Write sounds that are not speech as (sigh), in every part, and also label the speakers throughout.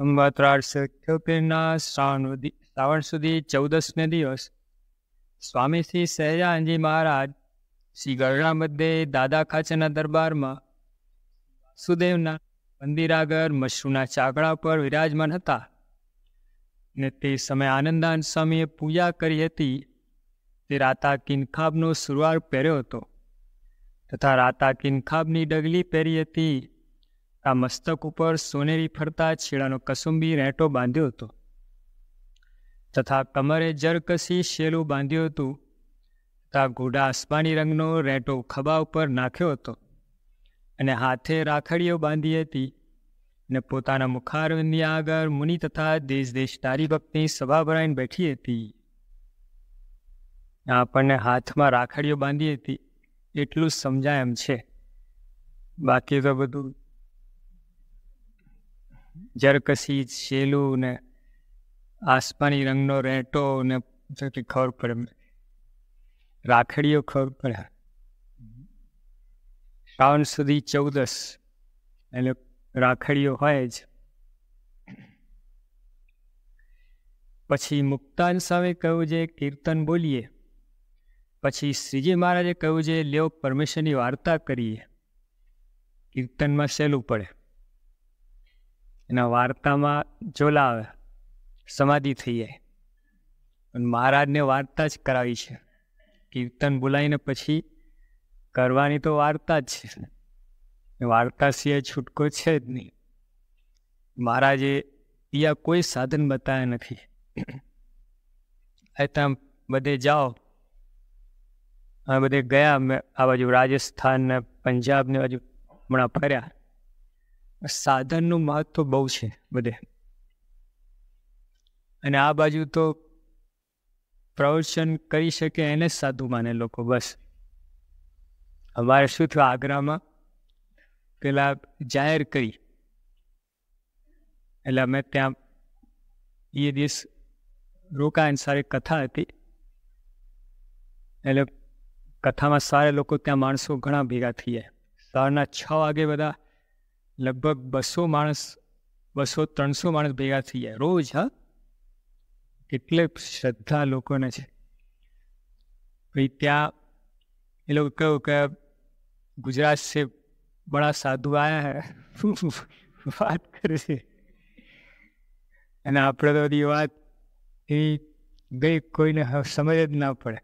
Speaker 1: અંબાત્ર આઠસો શ્રાવણ સુધી ચૌદસ ને દિવસ સ્વામી શ્રી સહેજાનજી મહારાજ શ્રી ગરણા મધ્યે દાદા ખાચરના દરબારમાં સુદેવના મંદિરાગર મશરૂના ચાકડા પર વિરાજમાન હતા ને તે સમયે આનંદાન સ્વામીએ પૂજા કરી હતી તે રાતા કિનખાબનો સુરવાર પહેર્યો હતો તથા રાતા કિનખાબની ડગલી પહેરી હતી આ મસ્તક ઉપર સોનેરી ફરતા છેડાનો કસુંબી રેંટો બાંધ્યો હતો તથા કમરે જરકસી શેલું બાંધ્યું હતું તથા ઘોડા આસમાની રંગનો રેંટો ખભા ઉપર નાખ્યો હતો અને હાથે રાખડીઓ બાંધી હતી ને પોતાના મુખારવિંદની આગળ મુનિ તથા દેશ દેશ તારી ભક્તની સભા ભરાઈને બેઠી હતી આપણને હાથમાં રાખડીઓ બાંધી હતી એટલું સમજાય એમ છે બાકી તો બધું જરકસી શેલું ને આસમાની રંગનો રેટો ને ખબર પડે રાખડીઓ ખબર પડે શ્રાવણ સુધી ચૌદસ એટલે રાખડીઓ હોય જ પછી મુક્તાન સામે કહ્યું છે કીર્તન બોલીએ પછી શ્રીજી મહારાજે કહ્યું છે લેવ પરમેશ્વરની વાર્તા કરીએ કીર્તનમાં સહેલું પડે એના વાર્તામાં આવે સમાધિ થઈ જાય મહારાજને વાર્તા જ કરાવી છે કીર્તન બોલાવીને પછી કરવાની તો વાર્તા જ છે વાર્તા સિવાય છૂટકો છે જ નહીં મહારાજે બીજા કોઈ સાધન બતાવ્યા નથી તમે બધે જાઓ અમે બધે ગયા મેં આ બાજુ રાજસ્થાન ને પંજાબ ને બાજુ હમણાં ફર્યા સાધનનું મહત્વ બહુ છે બધે અને આ બાજુ તો પ્રવચન કરી શકે એને જ સાધુ માને લોકો બસ અમારે શું થયું આગ્રામાં પેલા જાહેર કરી એટલે અમે ત્યાં એ દિવસ રોકાયણ સારી કથા હતી એટલે કથામાં સારા લોકો ત્યાં માણસો ઘણા ભેગા થઈ જાય સવારના છ વાગે બધા લગભગ બસો માણસ બસો ત્રણસો માણસ ભેગા થઈ જાય રોજ હા એટલે શ્રદ્ધા લોકોને છે ભાઈ ત્યાં એ લોકો કહ્યું કે ગુજરાત સે બડા સાધુ આયા હે (laughs) વાત કરે છે અને આપણે તો બધી વાત એ ગઈ કોઈને સમજ જ ના પડે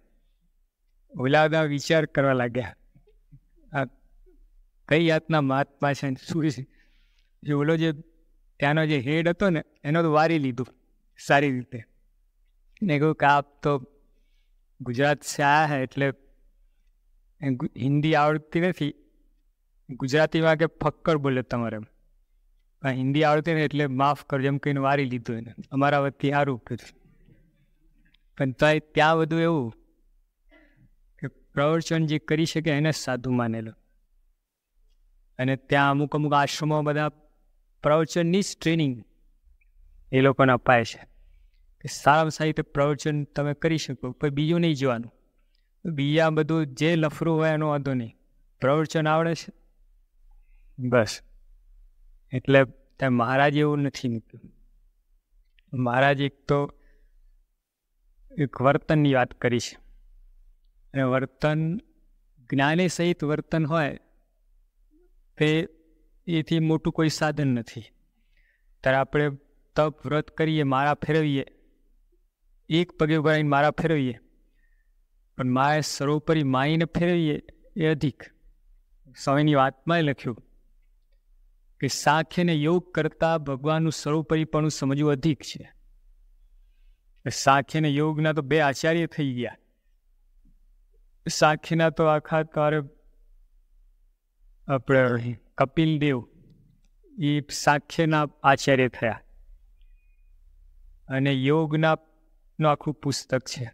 Speaker 1: ઓલા વિચાર કરવા લાગ્યા કઈ જાતના મહાત્મા છે શું છે જે ઓલો જે ત્યાંનો જે હેડ હતો ને એનો તો વારી લીધું સારી રીતે ને કહ્યું કે આપ તો ગુજરાત સે હે એટલે હિન્દી આવડતી નથી ગુજરાતીમાં કે ફક્કર બોલે તમારે હિન્દી આવડતી ને એટલે માફ કરજો એમ કહીને વારી લીધું એને અમારા વતી સારું કર્યું પણ ત્યાં બધું એવું કે પ્રવચન જે કરી શકે એને સાધુ માનેલું અને ત્યાં અમુક અમુક આશ્રમો બધા પ્રવચનની જ ટ્રેનિંગ એ લોકોને અપાય છે કે સારામાં સારી રીતે પ્રવચન તમે કરી શકો કોઈ બીજું નહીં જોવાનું બીજા બધું જે લફરું હોય એનો વાંધો નહીં પ્રવચન આવડે છે બસ એટલે ત્યાં મહારાજ એવું નથી નીકળ્યું મહારાજ એક તો એક વર્તનની વાત કરી છે અને વર્તન જ્ઞાને સહિત વર્તન હોય એ એથી મોટું કોઈ સાધન નથી ત્યારે આપણે તપ વ્રત કરીએ મારા ફેરવીએ એક પગે ઉગાડીને મારા ફેરવીએ પણ માએ સર્વોપરી માઈને ફેરવીએ એ અધિક સ્વામીની વાતમાં લખ્યું કે સાખ્યને યોગ કરતાં ભગવાનનું પણ સમજવું અધિક છે સાખ્યને યોગના તો બે આચાર્ય થઈ ગયા સાખીના તો આખા તારે આપણે કપિલ દેવ એ સાખ્યના આચાર્ય થયા અને યોગના નું આખું પુસ્તક છે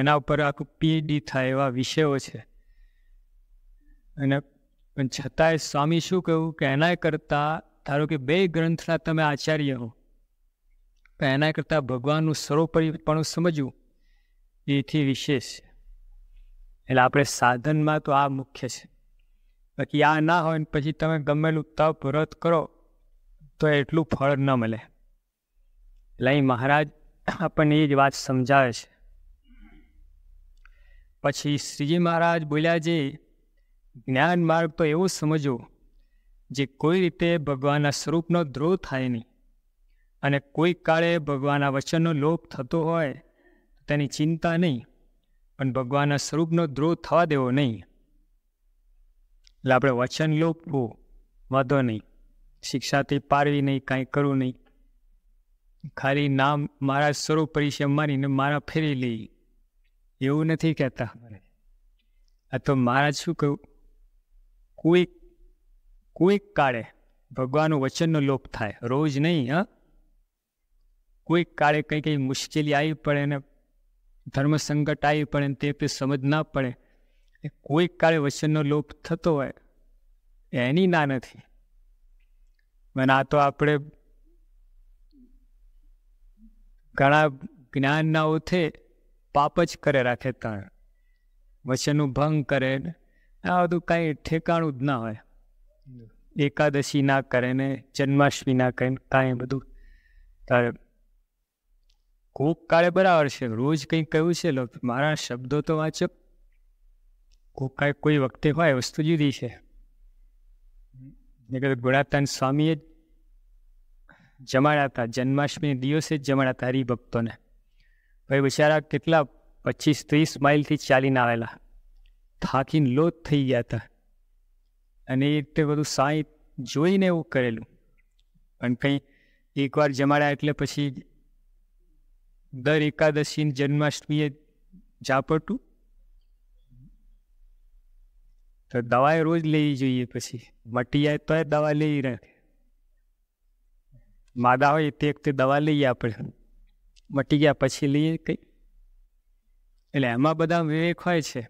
Speaker 1: એના ઉપર આખું પીડી થાય એવા વિષયો છે અને પણ છતાંય સ્વામી શું કહ્યું કે એના કરતાં ધારો કે બે ગ્રંથના તમે આચાર્ય હો તો એના કરતાં ભગવાનનું પણ સમજવું એથી વિશેષ છે એટલે આપણે સાધનમાં તો આ મુખ્ય છે બાકી આ ના હોય ને પછી તમે ગમેલું તપ વ્રત કરો તો એટલું ફળ ન મળે એટલે અહીં મહારાજ આપણને એ જ વાત સમજાવે છે પછી શ્રીજી મહારાજ બોલ્યા જે જ્ઞાન માર્ગ તો એવો સમજો જે કોઈ રીતે ભગવાનના સ્વરૂપનો દ્રોહ થાય નહીં અને કોઈ કાળે ભગવાનના વચનનો લોપ થતો હોય તેની ચિંતા નહીં પણ ભગવાનના સ્વરૂપનો દ્રોહ થવા દેવો નહીં એટલે આપણે વચન લોપવું વાંધો નહીં શિક્ષાથી પારવી નહીં કાંઈ કરવું નહીં ખાલી નામ મારા સ્વરૂપ પરિચય માનીને મારા ફેરી લઈ એવું નથી કહેતા આ તો મારા શું કહું કોઈક કોઈક કાળે ભગવાનનું વચનનો લોપ થાય રોજ નહીં હા કોઈક કાળે કંઈ કંઈ મુશ્કેલી આવી પડે ને ધર્મ સંકટ આવી પડે ને તે સમજ ના પડે એ કોઈ કાળે વચનનો લોપ થતો હોય એની ના નથી અને આ તો આપણે ઘણા જ્ઞાનના ઓથે પાપ જ કરે રાખે તાણ વચનનું ભંગ કરે આ બધું કાંઈ ઠેકાણું જ ના હોય એકાદશી ના કરે ને જન્માષ્ટમી ના કરે કાંઈ બધું તારે કોક કાળે બરાબર છે રોજ કંઈ કહ્યું છે મારા શબ્દો તો વાંચો કોઈ કોઈ વખતે હોય વસ્તુ જુદી છે એટલે ગુણાતાન સ્વામીએ જમાડ્યા હતા જન્માષ્ટમી દિવસે જ જમાડ્યા હતા હરિભક્તોને ભાઈ બિચારા કેટલા પચીસ ત્રીસ માઇલથી ચાલીને આવેલા થાકીને લોત થઈ ગયા હતા અને એ રીતે બધું સાંઈ જોઈને એવું કરેલું પણ કંઈ એકવાર જમાડ્યા એટલે પછી દર એકાદશી જન્માષ્ટમીએ ઝાપટું તો દવા રોજ લેવી જોઈએ પછી મટી જાય તો દવા લેવી રાખે માદા હોય તે વખતે દવા લઈએ આપણે મટી ગયા પછી લઈએ કંઈ એટલે એમાં બધા વિવેક હોય છે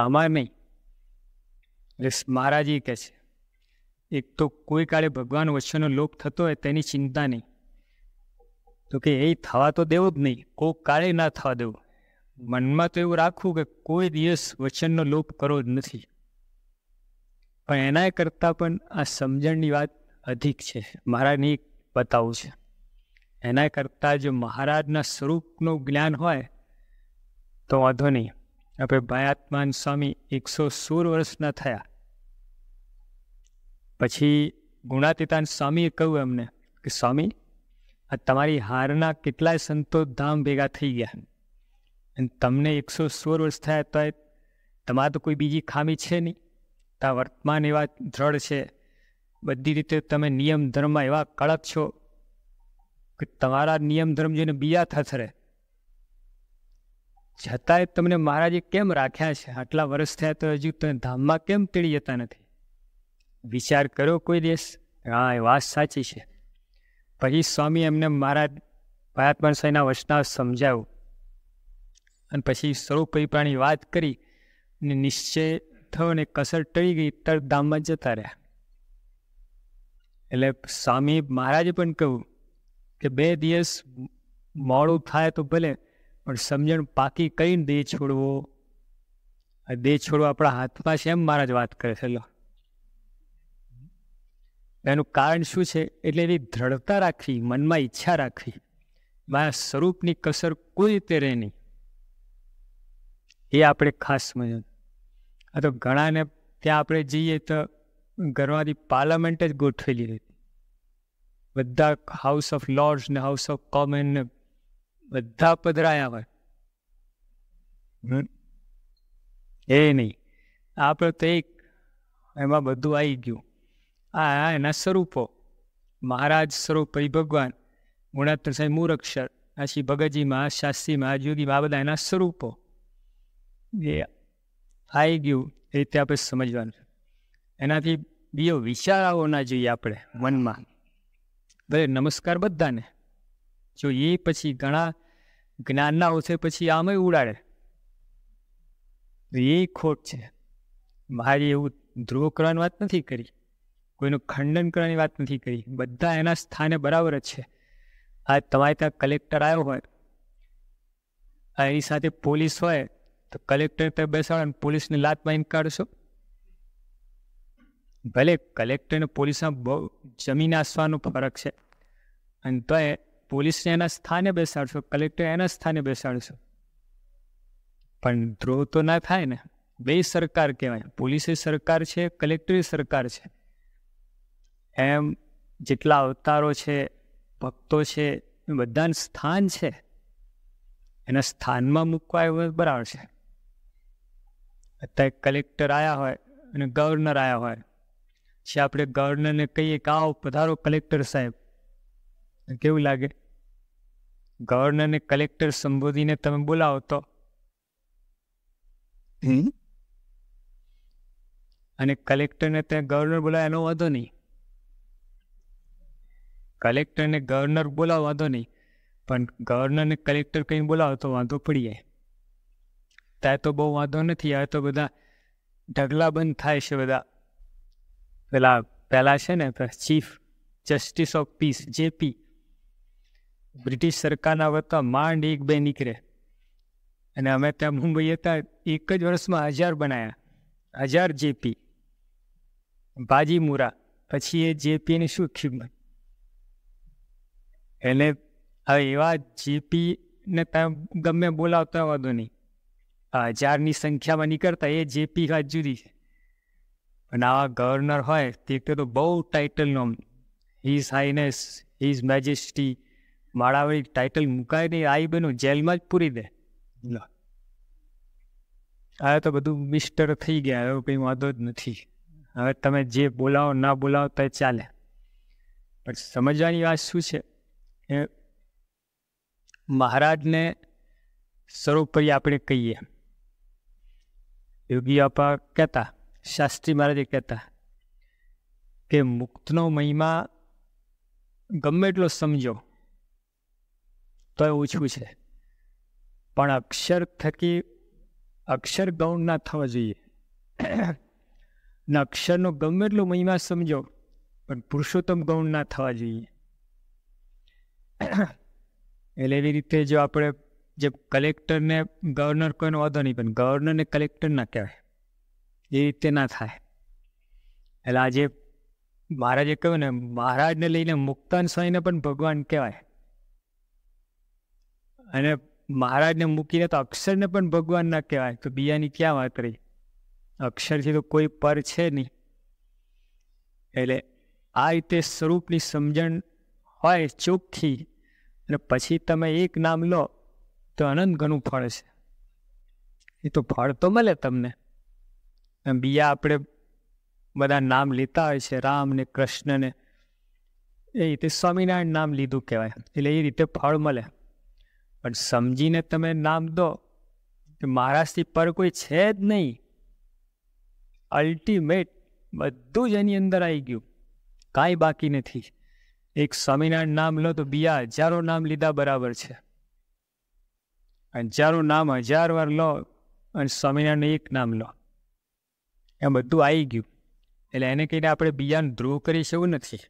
Speaker 1: આમાં નહીં એટલે મહારાજી કહે છે એક તો કોઈ કાળે ભગવાન વચ્ચેનો લોપ થતો હોય તેની ચિંતા નહીં તો કે એ થવા તો દેવો જ નહીં કોઈ કાળે ના થવા દેવું મનમાં તો એવું રાખવું કે કોઈ દિવસ વચનનો લોપ કરવો જ નથી પણ એના કરતાં પણ આ સમજણની વાત અધિક છે મહારાજને એ બતાવું છે એના કરતાં જો મહારાજના સ્વરૂપનું જ્ઞાન હોય તો વાંધો નહીં આપણે ભાયાત્માન સ્વામી એકસો સોળ વર્ષના થયા પછી ગુણાતીતાન સ્વામીએ કહ્યું એમને કે સ્વામી આ તમારી હારના કેટલાય સંતો ધામ ભેગા થઈ ગયા અને તમને એકસો સોળ વર્ષ થયા તો તમારે તો કોઈ બીજી ખામી છે નહીં આ વર્તમાન એવા દ્રઢ છે બધી રીતે તમે નિયમ ધર્મમાં એવા કડક છો કે તમારા નિયમ ધર્મ જોઈને બીજા થથરે છતાંય તમને મહારાજે કેમ રાખ્યા છે આટલા વર્ષ થયા તો હજુ તમે ધામમાં કેમ તીડી જતા નથી વિચાર કર્યો કોઈ દેશ હા એ વાત સાચી છે પછી સ્વામી એમને મહારાજ ભારતમાન સ્વામીના વચના સમજાવ્યું અને પછી સ્વરૂપ પરિપ્રાણી વાત કરી અને નિશ્ચય થયો ને કસર ટળી ગઈ તરત ધામમાં જતા રહ્યા એટલે સ્વામી મહારાજે પણ કહ્યું કે બે દિવસ મોડું થાય તો ભલે પણ સમજણ પાકી કઈ દેહ છોડવો આ છોડવો આપણા હાથમાં છે એમ મહારાજ વાત કરે છે એનું કારણ શું છે એટલે એની દ્રઢતા રાખવી મનમાં ઈચ્છા રાખવી મારા સ્વરૂપની કસર કોઈ રીતે રહે નહીં એ આપણે ખાસ સમજવું આ તો ઘણાને ત્યાં આપણે જઈએ તો ઘરમાંથી પાર્લામેન્ટ જ ગોઠવેલી હતી બધા હાઉસ ઓફ લોર્ડ્સ ને હાઉસ ઓફ કોમન ને બધા પધરાયા હોય એ નહીં આપણે તો એક એમાં બધું આવી ગયું આ એના સ્વરૂપો મહારાજ સ્વરૂપ પછી ભગવાન ગુણાત્ર સાહેબ મૂરક્ષર આ શ્રી ભગતજીમાં શાસ્ત્રીમાં જોગીમાં આ બધા એના સ્વરૂપો એ આવી ગયું એ રીતે આપણે સમજવાનું એનાથી બીજો વિચારાઓ ના જોઈએ આપણે મનમાં ભલે નમસ્કાર બધાને જો એ પછી ઘણા જ્ઞાનના ઓછે પછી આમે ઉડાડે એ ખોટ છે મારી એવું ધ્રુવ કરવાની વાત નથી કરી કોઈનું ખંડન કરવાની વાત નથી કરી બધા એના સ્થાને બરાબર જ છે આ તમારે ત્યાં કલેક્ટર આવ્યો હોય એની સાથે પોલીસ હોય તો કલેક્ટર ત્યાં બેસાડો અને પોલીસની લાત બાંધી કાઢશો ભલે કલેક્ટરને પોલીસમાં બહુ જમીન આસવાનો ફરક છે અને તો એ પોલીસને એના સ્થાને બેસાડશો કલેક્ટર એના સ્થાને બેસાડશો પણ ધ્રોહ તો ના થાય ને બે સરકાર કહેવાય પોલીસે સરકાર છે કલેક્ટરે સરકાર છે એમ જેટલા અવતારો છે ભક્તો છે એ બધાને સ્થાન છે એના સ્થાનમાં મૂકવા એવું બરાબર છે અત્યારે કલેક્ટર આવ્યા હોય અને ગવર્નર આવ્યા હોય પછી આપણે ગવર્નરને કહીએ કે આવો પધારો કલેક્ટર સાહેબ કેવું લાગે ગવર્નરને કલેક્ટર સંબોધીને તમે બોલાવો તો અને કલેક્ટરને ત્યાં ગવર્નર બોલાવે એનો વાંધો નહીં કલેક્ટરને ગવર્નર બોલાવો વાંધો નહીં પણ ગવર્નરને કલેક્ટર કંઈ બોલાવો તો વાંધો પડી જાય ત્યાં તો બહુ વાંધો નથી આ તો બધા ઢગલા બંધ થાય છે બધા પેલા પહેલાં છે ને chief justice of peace JP British સરકારના વત્તા માંડ એક બે નીકળે અને અમે ત્યાં મુંબઈ હતા એક જ વર્ષમાં હજાર બનાવ્યા હજાર જેપી બાજી મુરા પછી એ જેપીની શું કિંમત એને હવે એવા જેપીને ત્યાં ગમે બોલાવતા વાંધો નહીં હજારની સંખ્યામાં નીકળતા એ જેપી વાત જુદી છે અને આવા ગવર્નર હોય તે તો બહુ ટાઇટલ નોમ હિઝ હાઈનેસ હિઝ મેજેસ્ટી માળાવાળી ટાઇટલ મુકાય નહીં આઈ બનો જેલમાં જ પૂરી દે હવે તો બધું મિસ્ટર થઈ ગયા એવો કંઈ વાંધો જ નથી હવે તમે જે બોલાવો ના બોલાવો તો ચાલે પણ સમજવાની વાત શું છે એ મહારાજને સર્વોપરી આપણે કહીએ યોગી આપા કહેતા શાસ્ત્રી મહારાજે કહેતા કે મુક્તનો મહિમા ગમે એટલો સમજો તો એ ઓછું છે પણ અક્ષર થકી અક્ષર ગૌણ ના થવા જોઈએ ને અક્ષરનો ગમે એટલો મહિમા સમજો પણ પુરુષોત્તમ ગૌણ ના થવા જોઈએ એટલે એવી રીતે જો આપણે જે કલેક્ટરને ગવર્નર કોઈનો વાંધો નહીં પણ ગવર્નરને કલેક્ટર ના કહેવાય એ રીતે ના થાય એટલે આજે મહારાજે કહ્યું ને મહારાજને લઈને મુક્તાન સ્વામીને પણ ભગવાન કહેવાય અને મહારાજને મૂકીને તો અક્ષરને પણ ભગવાન ના કહેવાય તો બીજાની ક્યાં વાત રહી અક્ષરથી તો કોઈ પર છે નહીં એટલે આ રીતે સ્વરૂપની સમજણ હોય ચોખ્ખી અને પછી તમે એક નામ લો તો આનંદ ઘણું ફળ છે એ તો ફળ તો મળે તમને બીજા આપણે બધા નામ લેતા હોય છે રામ ને કૃષ્ણને એ રીતે સ્વામિનારાયણ નામ લીધું કહેવાય એટલે એ રીતે ફળ મળે પણ સમજીને તમે નામ દો કે મહારાજથી પર કોઈ છે જ નહીં અલ્ટિમેટ બધું જ એની અંદર આવી ગયું કાંઈ બાકી નથી એક સ્વામિનારાયણ નામ લો તો બીજા હજારો નામ લીધા બરાબર છે હજારું નામ હજાર વાર લો અને સ્વામિનારાયણ એક નામ લો એમ બધું આવી ગયું એટલે એને કહીને આપણે બીજાને ધ્રુવ કરી શકવું નથી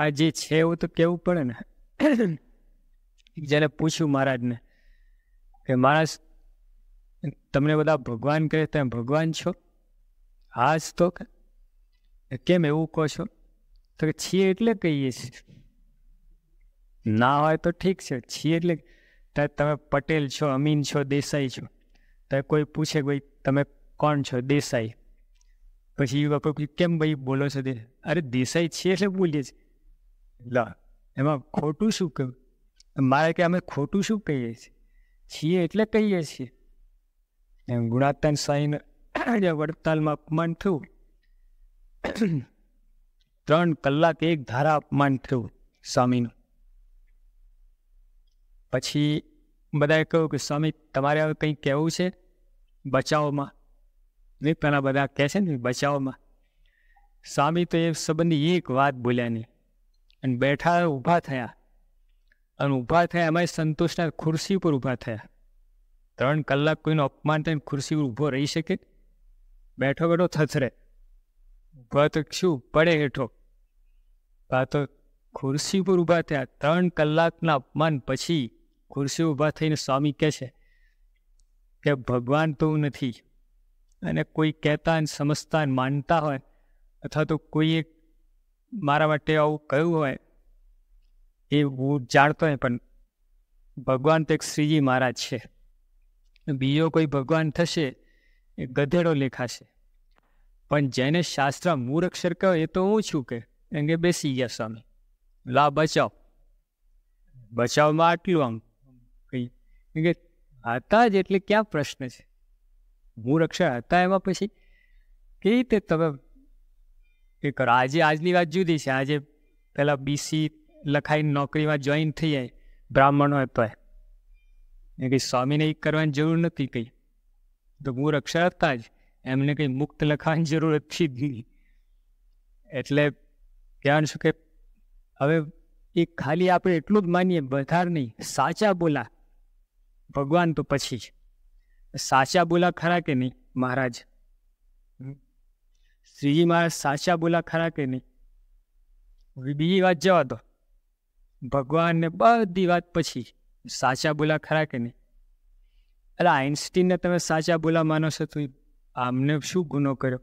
Speaker 1: આ જે છે એવું તો કહેવું પડે ને જ્યારે પૂછ્યું મહારાજને કે મહારાજ તમને બધા ભગવાન કહે તમે ભગવાન છો હા જ તો કેમ એવું કહો છો તો કે છીએ એટલે કહીએ છીએ ના હોય તો ઠીક છે છીએ એટલે ત્યારે તમે પટેલ છો અમીન છો દેસાઈ છો ત્યારે કોઈ પૂછે ભાઈ તમે કોણ છો દેસાઈ પછી એ કોઈ કેમ ભાઈ બોલો છો તે અરે દેસાઈ છીએ એટલે બોલીએ છીએ લા એમાં ખોટું શું કહ્યું મારે કે અમે ખોટું શું કહીએ છીએ છીએ એટલે કહીએ છીએ એમ ગુણાતન સાઈન જે વડતાલમાં અપમાન થયું ત્રણ કલાક એક ધારા અપમાન થયું સ્વામીનું પછી બધાએ કહ્યું કે સ્વામી તમારે હવે કંઈ કહેવું છે બચાવમાં નહીં પહેલાં બધા કહે છે ને બચાવમાં સ્વામી તો એ સંબંધની એક વાત બોલ્યા નહીં અને બેઠા ઊભા થયા અને ઊભા થયા એમાં સંતોષના ખુરશી ઉપર ઊભા થયા ત્રણ કલાક કોઈનો અપમાન થઈને ખુરશી પર ઊભો રહી શકે બેઠો બેઠો થથરે ઊભા તો શું પડે હેઠો આ તો ખુરશી પર ઊભા થયા ત્રણ કલાકના અપમાન પછી ખુરશી ઊભા થઈને સ્વામી કહે છે કે ભગવાન તો નથી અને કોઈ કહેતા અને સમજતા અને માનતા હોય અથવા તો કોઈએ મારા માટે આવું કહ્યું હોય એ હું જાણતો હોય પણ ભગવાન તો એક શ્રીજી મહારાજ છે બીજો કોઈ ભગવાન થશે એ ગધેડો લેખાશે પણ જેને શાસ્ત્ર મૂળ અક્ષર કહો એ તો હું છું કે એમ કે બેસી ગયા સ્વામી લા બચાવ બચાવમાં આટલું આમ કે હતા જ એટલે ક્યાં પ્રશ્ન છે હું રક્ષા હતા એમાં પછી કેવી રીતે તમે એ કરો આજે આજની વાત જુદી છે આજે પહેલાં બીસી લખાઈ નોકરીમાં જોઈન થઈ જાય બ્રાહ્મણ હોય તો એ કંઈ સ્વામીને એ કરવાની જરૂર નથી કંઈ તો હું અક્ષર હતા જ એમને કંઈ મુક્ત લખાવાની જરૂર હતી જ નહીં એટલે ધ્યાન છું કે હવે એ ખાલી આપણે એટલું જ માનીએ વધારે નહીં સાચા બોલા ભગવાન તો પછી જ સાચા બોલા ખરા કે નહીં મહારાજ શ્રીજી મહારાજ સાચા બોલા ખરા કે નહીં બીજી વાત જવા દો ભગવાનને બધી વાત પછી સાચા બોલા ખરા કે નહીં અરે આઈન્સ્ટીનને તમે સાચા બોલા માનો છો તું આમને શું ગુનો કર્યો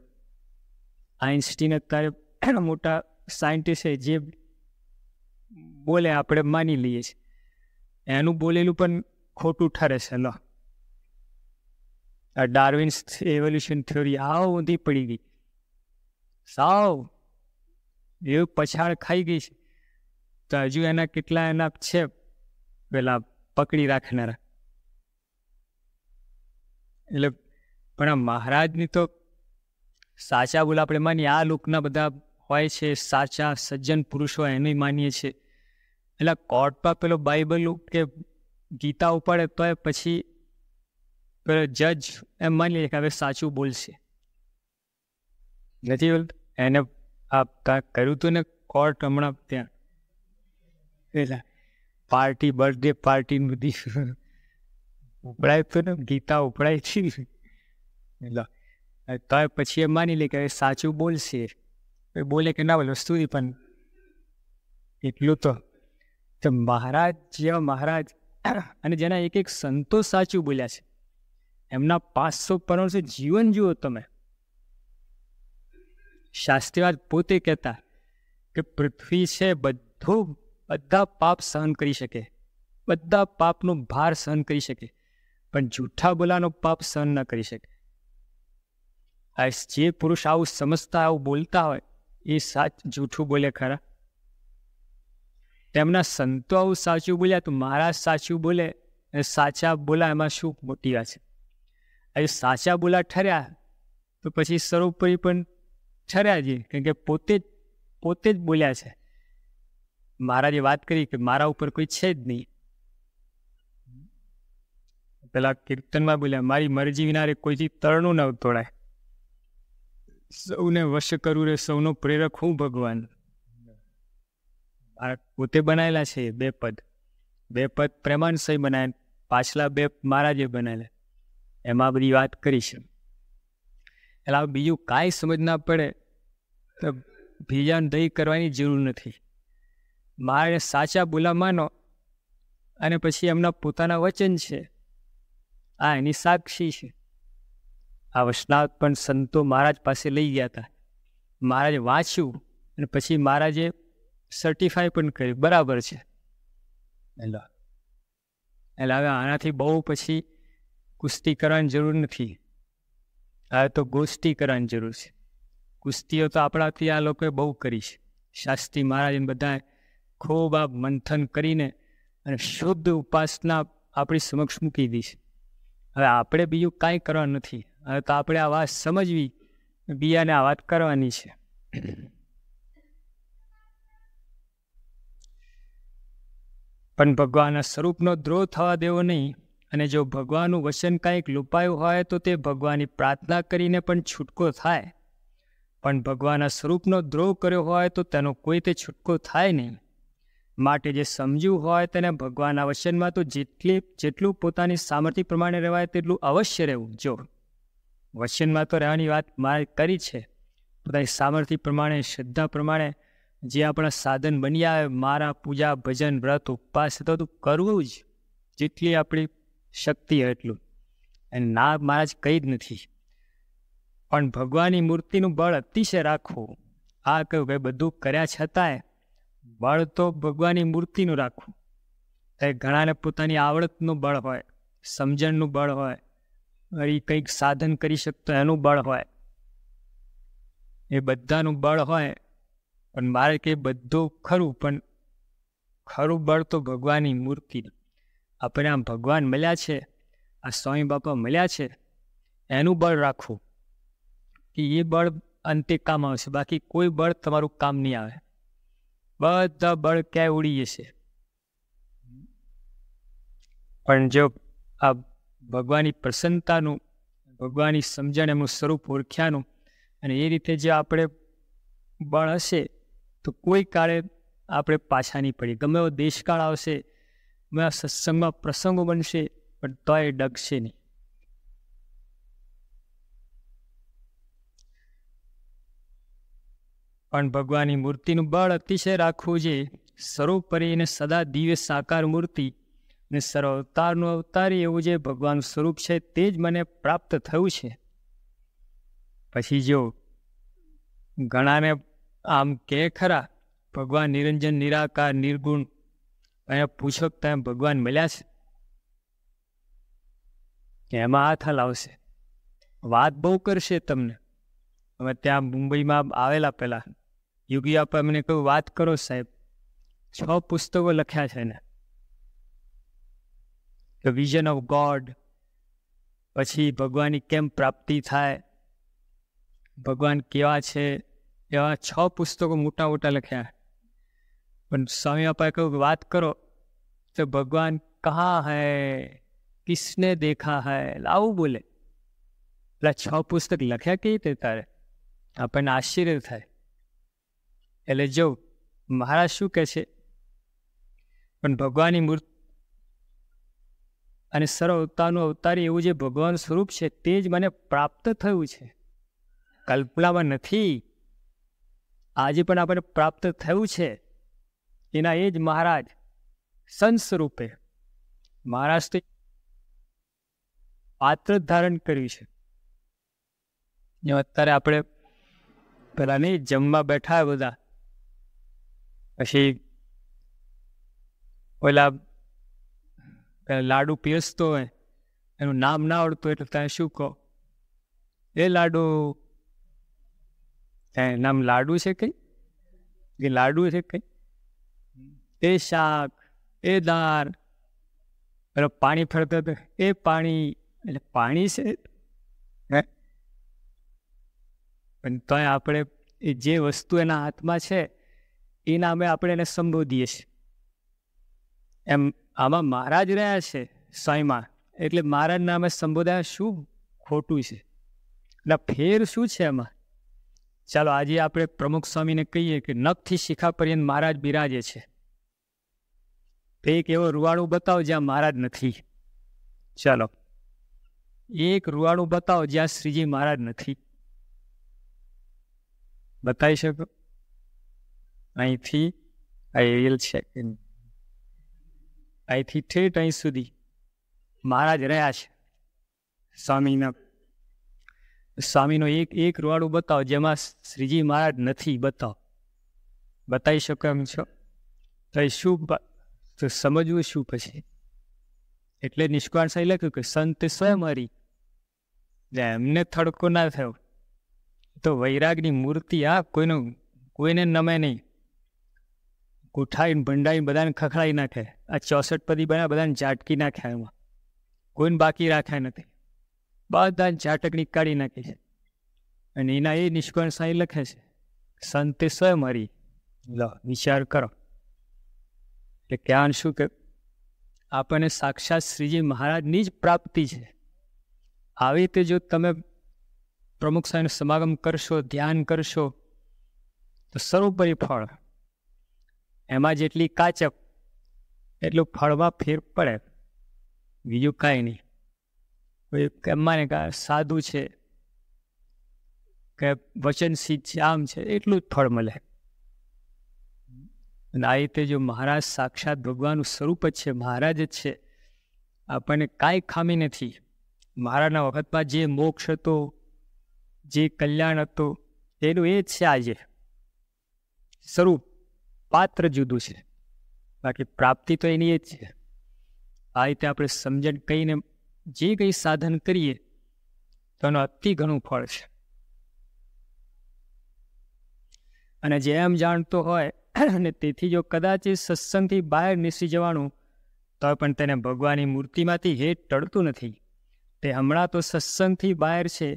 Speaker 1: આઈન્સ્ટીન અત્યારે (clears throat) મોટા સાયન્ટિસ્ટ છે જે બોલે આપણે માની લઈએ છીએ એનું બોલેલું પણ ખોટું ઠરે છે લો આ ડાર્વિન્સ એવોલ્યુશન થિયોરી આવ ઊંધી પડી ગઈ સાવ એવું પછાડ ખાઈ ગઈ છે તો હજુ એના કેટલા એના છે પેલા પકડી રાખનારા એટલે પણ આ મહારાજની તો સાચા બોલ આપણે માની આ લોકના બધા હોય છે સાચા સજ્જન પુરુષો એને માનીએ છીએ એટલે કોર્ટમાં પેલો બાઇબલ કે ગીતા ઉપાડે તો પછી જજ એમ માની લે કે હવે સાચું બોલશે નથી બોલ એને આ કર્યું હતું ને કોર્ટ હમણાં ત્યાં પેલા પાર્ટી બર્થડે પાર્ટી બધી ઉપડાય તો ને ગીતા ઉપડાય છે એટલે તો પછી એમ માની લે કે હવે સાચું બોલશે બોલે કે ના બોલે સ્તુતિ પણ એટલું તો મહારાજ જેવા મહારાજ અને જેના એક એક સંતો સાચું બોલ્યા છે એમના પાંચસો પરણસે જીવન જુઓ તમે શાસ્ત્રીવાદ પોતે કહેતા કે પૃથ્વી છે બધું બધા પાપ સહન કરી શકે બધા પાપનો ભાર સહન કરી શકે પણ જૂઠા બોલાનો પાપ સહન ન કરી શકે આ જે પુરુષ આવું સમજતા આવું બોલતા હોય એ સાચ જૂઠું બોલે ખરા તેમના સંતો આવું સાચું બોલ્યા તો મહારાજ સાચું બોલે અને સાચા બોલા એમાં શું મોટી વાત છે આજે સાચા બોલા ઠર્યા તો પછી સર્વોપરી પણ ઠર્યા છે કારણ કે પોતે જ પોતે જ બોલ્યા છે મહારાજે વાત કરી કે મારા ઉપર કોઈ છે જ નહીં પેલા કીર્તનમાં બોલ્યા મારી મરજી વિનારે કોઈથી તરણું ન તોડાય સૌને વશ કરું રે સૌનો પ્રેરક હું ભગવાન પોતે બનાવેલા છે બે પદ બે પદ પ્રેમાનુસય બનાવે પાછલા બે મારા જે બનાવેલા એમાં બધી વાત કરી છે એટલે હવે બીજું કાંઈ સમજ ના પડે તો બીજાને દહીં કરવાની જરૂર નથી મારે સાચા બોલા માનો અને પછી એમના પોતાના વચન છે આ એની સાક્ષી છે આ વૈષ્ણવ પણ સંતો મહારાજ પાસે લઈ ગયા હતા મહારાજ વાંચ્યું અને પછી મહારાજે સર્ટિફાય પણ કરી બરાબર છે એટલે એટલે હવે આનાથી બહુ પછી કુસ્તી કરવાની જરૂર નથી હવે તો ગોષ્ઠી કરવાની જરૂર છે કુસ્તીઓ તો આપણાથી આ લોકોએ બહુ કરી છે શાસ્ત્રી મહારાજ બધાએ ખૂબ આ મંથન કરીને અને શુદ્ધ ઉપાસના આપણી સમક્ષ મૂકી દી છે હવે આપણે બીજું કાંઈ કરવાનું નથી હવે તો આપણે આ વાત સમજવી બીજાને આ વાત કરવાની છે પણ ભગવાનના સ્વરૂપનો દ્રોહ થવા દેવો નહીં અને જો ભગવાનનું વચન કાંઈક લૂપાયું હોય તો તે ભગવાનની પ્રાર્થના કરીને પણ છૂટકો થાય પણ ભગવાનના સ્વરૂપનો દ્રોહ કર્યો હોય તો તેનો કોઈ તે છૂટકો થાય નહીં માટે જે સમજ્યું હોય તેને ભગવાનના વચનમાં તો જેટલી જેટલું પોતાની સામર્થ્ય પ્રમાણે રહેવાય તેટલું અવશ્ય રહેવું જો વચનમાં તો રહેવાની વાત મારે કરી છે પોતાની સામર્થ્ય પ્રમાણે શ્રદ્ધા પ્રમાણે જે આપણા સાધન બન્યા મારા પૂજા ભજન વ્રત ઉપવાસ તો કરવું જ જેટલી આપણી શક્તિ એટલું અને ના મહારાજ કંઈ જ નથી પણ ભગવાનની મૂર્તિનું બળ અતિશય રાખવું આ કહ્યું કે બધું કર્યા છતાંય બળ તો ભગવાનની મૂર્તિનું રાખવું એ ઘણાને પોતાની આવડતનું બળ હોય સમજણનું બળ હોય વળી કંઈક સાધન કરી શકતો એનું બળ હોય એ બધાનું બળ હોય પણ મારે કે બધું ખરું પણ ખરું બળ તો ભગવાનની મૂર્તિ આપણે આમ ભગવાન મળ્યા છે આ સ્વામી બાપા મળ્યા છે એનું બળ રાખવું કે એ બળ અંતે કામ આવશે બાકી કોઈ બળ તમારું કામ નહીં આવે બધા બળ ક્યાંય ઉડી જશે પણ જો આ ભગવાનની પ્રસન્નતાનું ભગવાનની સમજણ એમનું સ્વરૂપ ઓળખ્યાનું અને એ રીતે જે આપણે બળ હશે તો કોઈ કાળે આપણે પાછા નહીં પડીએ ગમે એવો દેશકાળ આવશે ગમે આ સત્સંગમાં પ્રસંગો બનશે પણ તોય ડગશે નહીં પણ ભગવાનની મૂર્તિનું બળ અતિશય રાખવું જોઈએ સર્વોપરી અને સદા દિવ્ય સાકાર મૂર્તિ અને સર્વ અવતારનું અવતારી એવું જે ભગવાનનું સ્વરૂપ છે તે જ મને પ્રાપ્ત થયું છે પછી જો ઘણાને આમ કે ખરા ભગવાન નિરંજન નિરાકાર નિર્ગુણ અહીંયા પૂછો તમે ભગવાન મળ્યા છે એમાં હાથ હલાવશે વાત બહુ કરશે તમને અમે ત્યાં મુંબઈમાં આવેલા પહેલાં યુગી આપે અમને કહ્યું વાત કરો સાહેબ છ પુસ્તકો લખ્યા છે ને વિઝન ઓફ ગોડ પછી ભગવાનની કેમ પ્રાપ્તિ થાય ભગવાન કેવા છે એવા છ પુસ્તકો મોટા મોટા લખ્યા પણ સ્વામી બાપાએ કહ્યું વાત કરો તો ભગવાન કહા હૈ કિસને દેખા હૈ લાવું બોલે પેલા છ પુસ્તક લખ્યા કેવી રીતે તારે આપણને આશ્ચર્ય થાય એટલે જો મહારાજ શું કહે છે પણ ભગવાનની મૂર્તિ અને સર્વ અવતારનું અવતારી એવું જે ભગવાન સ્વરૂપ છે તે જ મને પ્રાપ્ત થયું છે કલ્પનામાં નથી આજે પણ આપણને પ્રાપ્ત થયું છે એના એ જ મહારાજ સંત સ્વરૂપે મહારાષ્ટ્ર પાત્ર ધારણ કર્યું છે અત્યારે આપણે પેલા નહીં જમવા બેઠા બધા પછી ઓલા લાડુ પીરસતો હોય એનું નામ ના આવડતું એટલે તમે શું કહો એ લાડુ નામ લાડુ છે કંઈ એ લાડુ છે કંઈ એ શાક એ દાળ પેલો પાણી ફરતા એ પાણી એટલે પાણી છે હે પણ તોય આપણે એ જે વસ્તુ એના હાથમાં છે એ નામે આપણે એને સંબોધીએ છીએ એમ આમાં મહારાજ રહ્યા છે સ્વાઈમાં એટલે મહારાજ નામે સંબોધાયા શું ખોટું છે એટલે ફેર શું છે એમાં ચાલો આજે આપણે પ્રમુખ સ્વામીને કહીએ કે નખથી શિખા પર્યંત મહારાજ બિરાજે છે તો એક એવો રૂવાડું બતાવો જ્યાં મહારાજ નથી ચાલો એક રૂવાડું બતાવો જ્યાં શ્રીજી મહારાજ નથી બતાવી શકો અહીંથી આ એરિયલ છે અહીંથી ઠેઠ અહીં સુધી મહારાજ રહ્યા છે સ્વામીના સ્વામીનો એક એક રૂવાડું બતાવો જેમાં શ્રીજી મહારાજ નથી બતાવો બતાવી શકો એમ છો તો એ શું તો સમજવું શું પછી એટલે નિષ્કાળ સાહેબ લખ્યું કે સંત સ્વયં હરી એમને થડકો ના થયો તો વૈરાગની મૂર્તિ આ કોઈનું કોઈને નમે નહીં કુઠાઈને ભંડાઈને બધાને ખખડાઈ નાખે આ ચોસઠ પદી બન્યા બધાને ઝાટકી નાખ્યા એમાં કોઈને બાકી રાખ્યા નથી બધાને ચાટકણી કાઢી નાખી છે અને એના એ નિષ્કર્ષ અહીં લખે છે સંતે સ્વયં હરી લો વિચાર કરો કે જ્ઞાન શું કે આપણને સાક્ષાત શ્રીજી મહારાજની જ પ્રાપ્તિ છે આવી રીતે જો તમે પ્રમુખ સાહેબનો સમાગમ કરશો ધ્યાન કરશો તો સર્વોપરી ફળ એમાં જેટલી કાચક એટલું ફળમાં ફેર પડે બીજું કાંઈ નહીં એમાં ને સાધુ છે કે વચનશીત છે આમ છે એટલું જ ફળ મળે અને આ રીતે જો મહારાજ સાક્ષાત ભગવાનનું સ્વરૂપ જ છે મહારાજ જ છે આપણને કાંઈ ખામી નથી મહારાજના વખતમાં જે મોક્ષ હતો જે કલ્યાણ હતો એનું એ જ છે આજે સ્વરૂપ પાત્ર જુદું છે બાકી પ્રાપ્તિ તો એની એ જ છે આ રીતે આપણે સમજણ કહીને જે કંઈ સાધન કરીએ તો એનું અતિ ઘણું ફળ છે અને જે એમ જાણતો હોય અને તેથી જો કદાચ સત્સંગથી બહાર નીસરી જવાનું તો પણ તેને ભગવાનની મૂર્તિમાંથી હેત ટળતું નથી તે હમણાં તો સત્સંગથી બહાર છે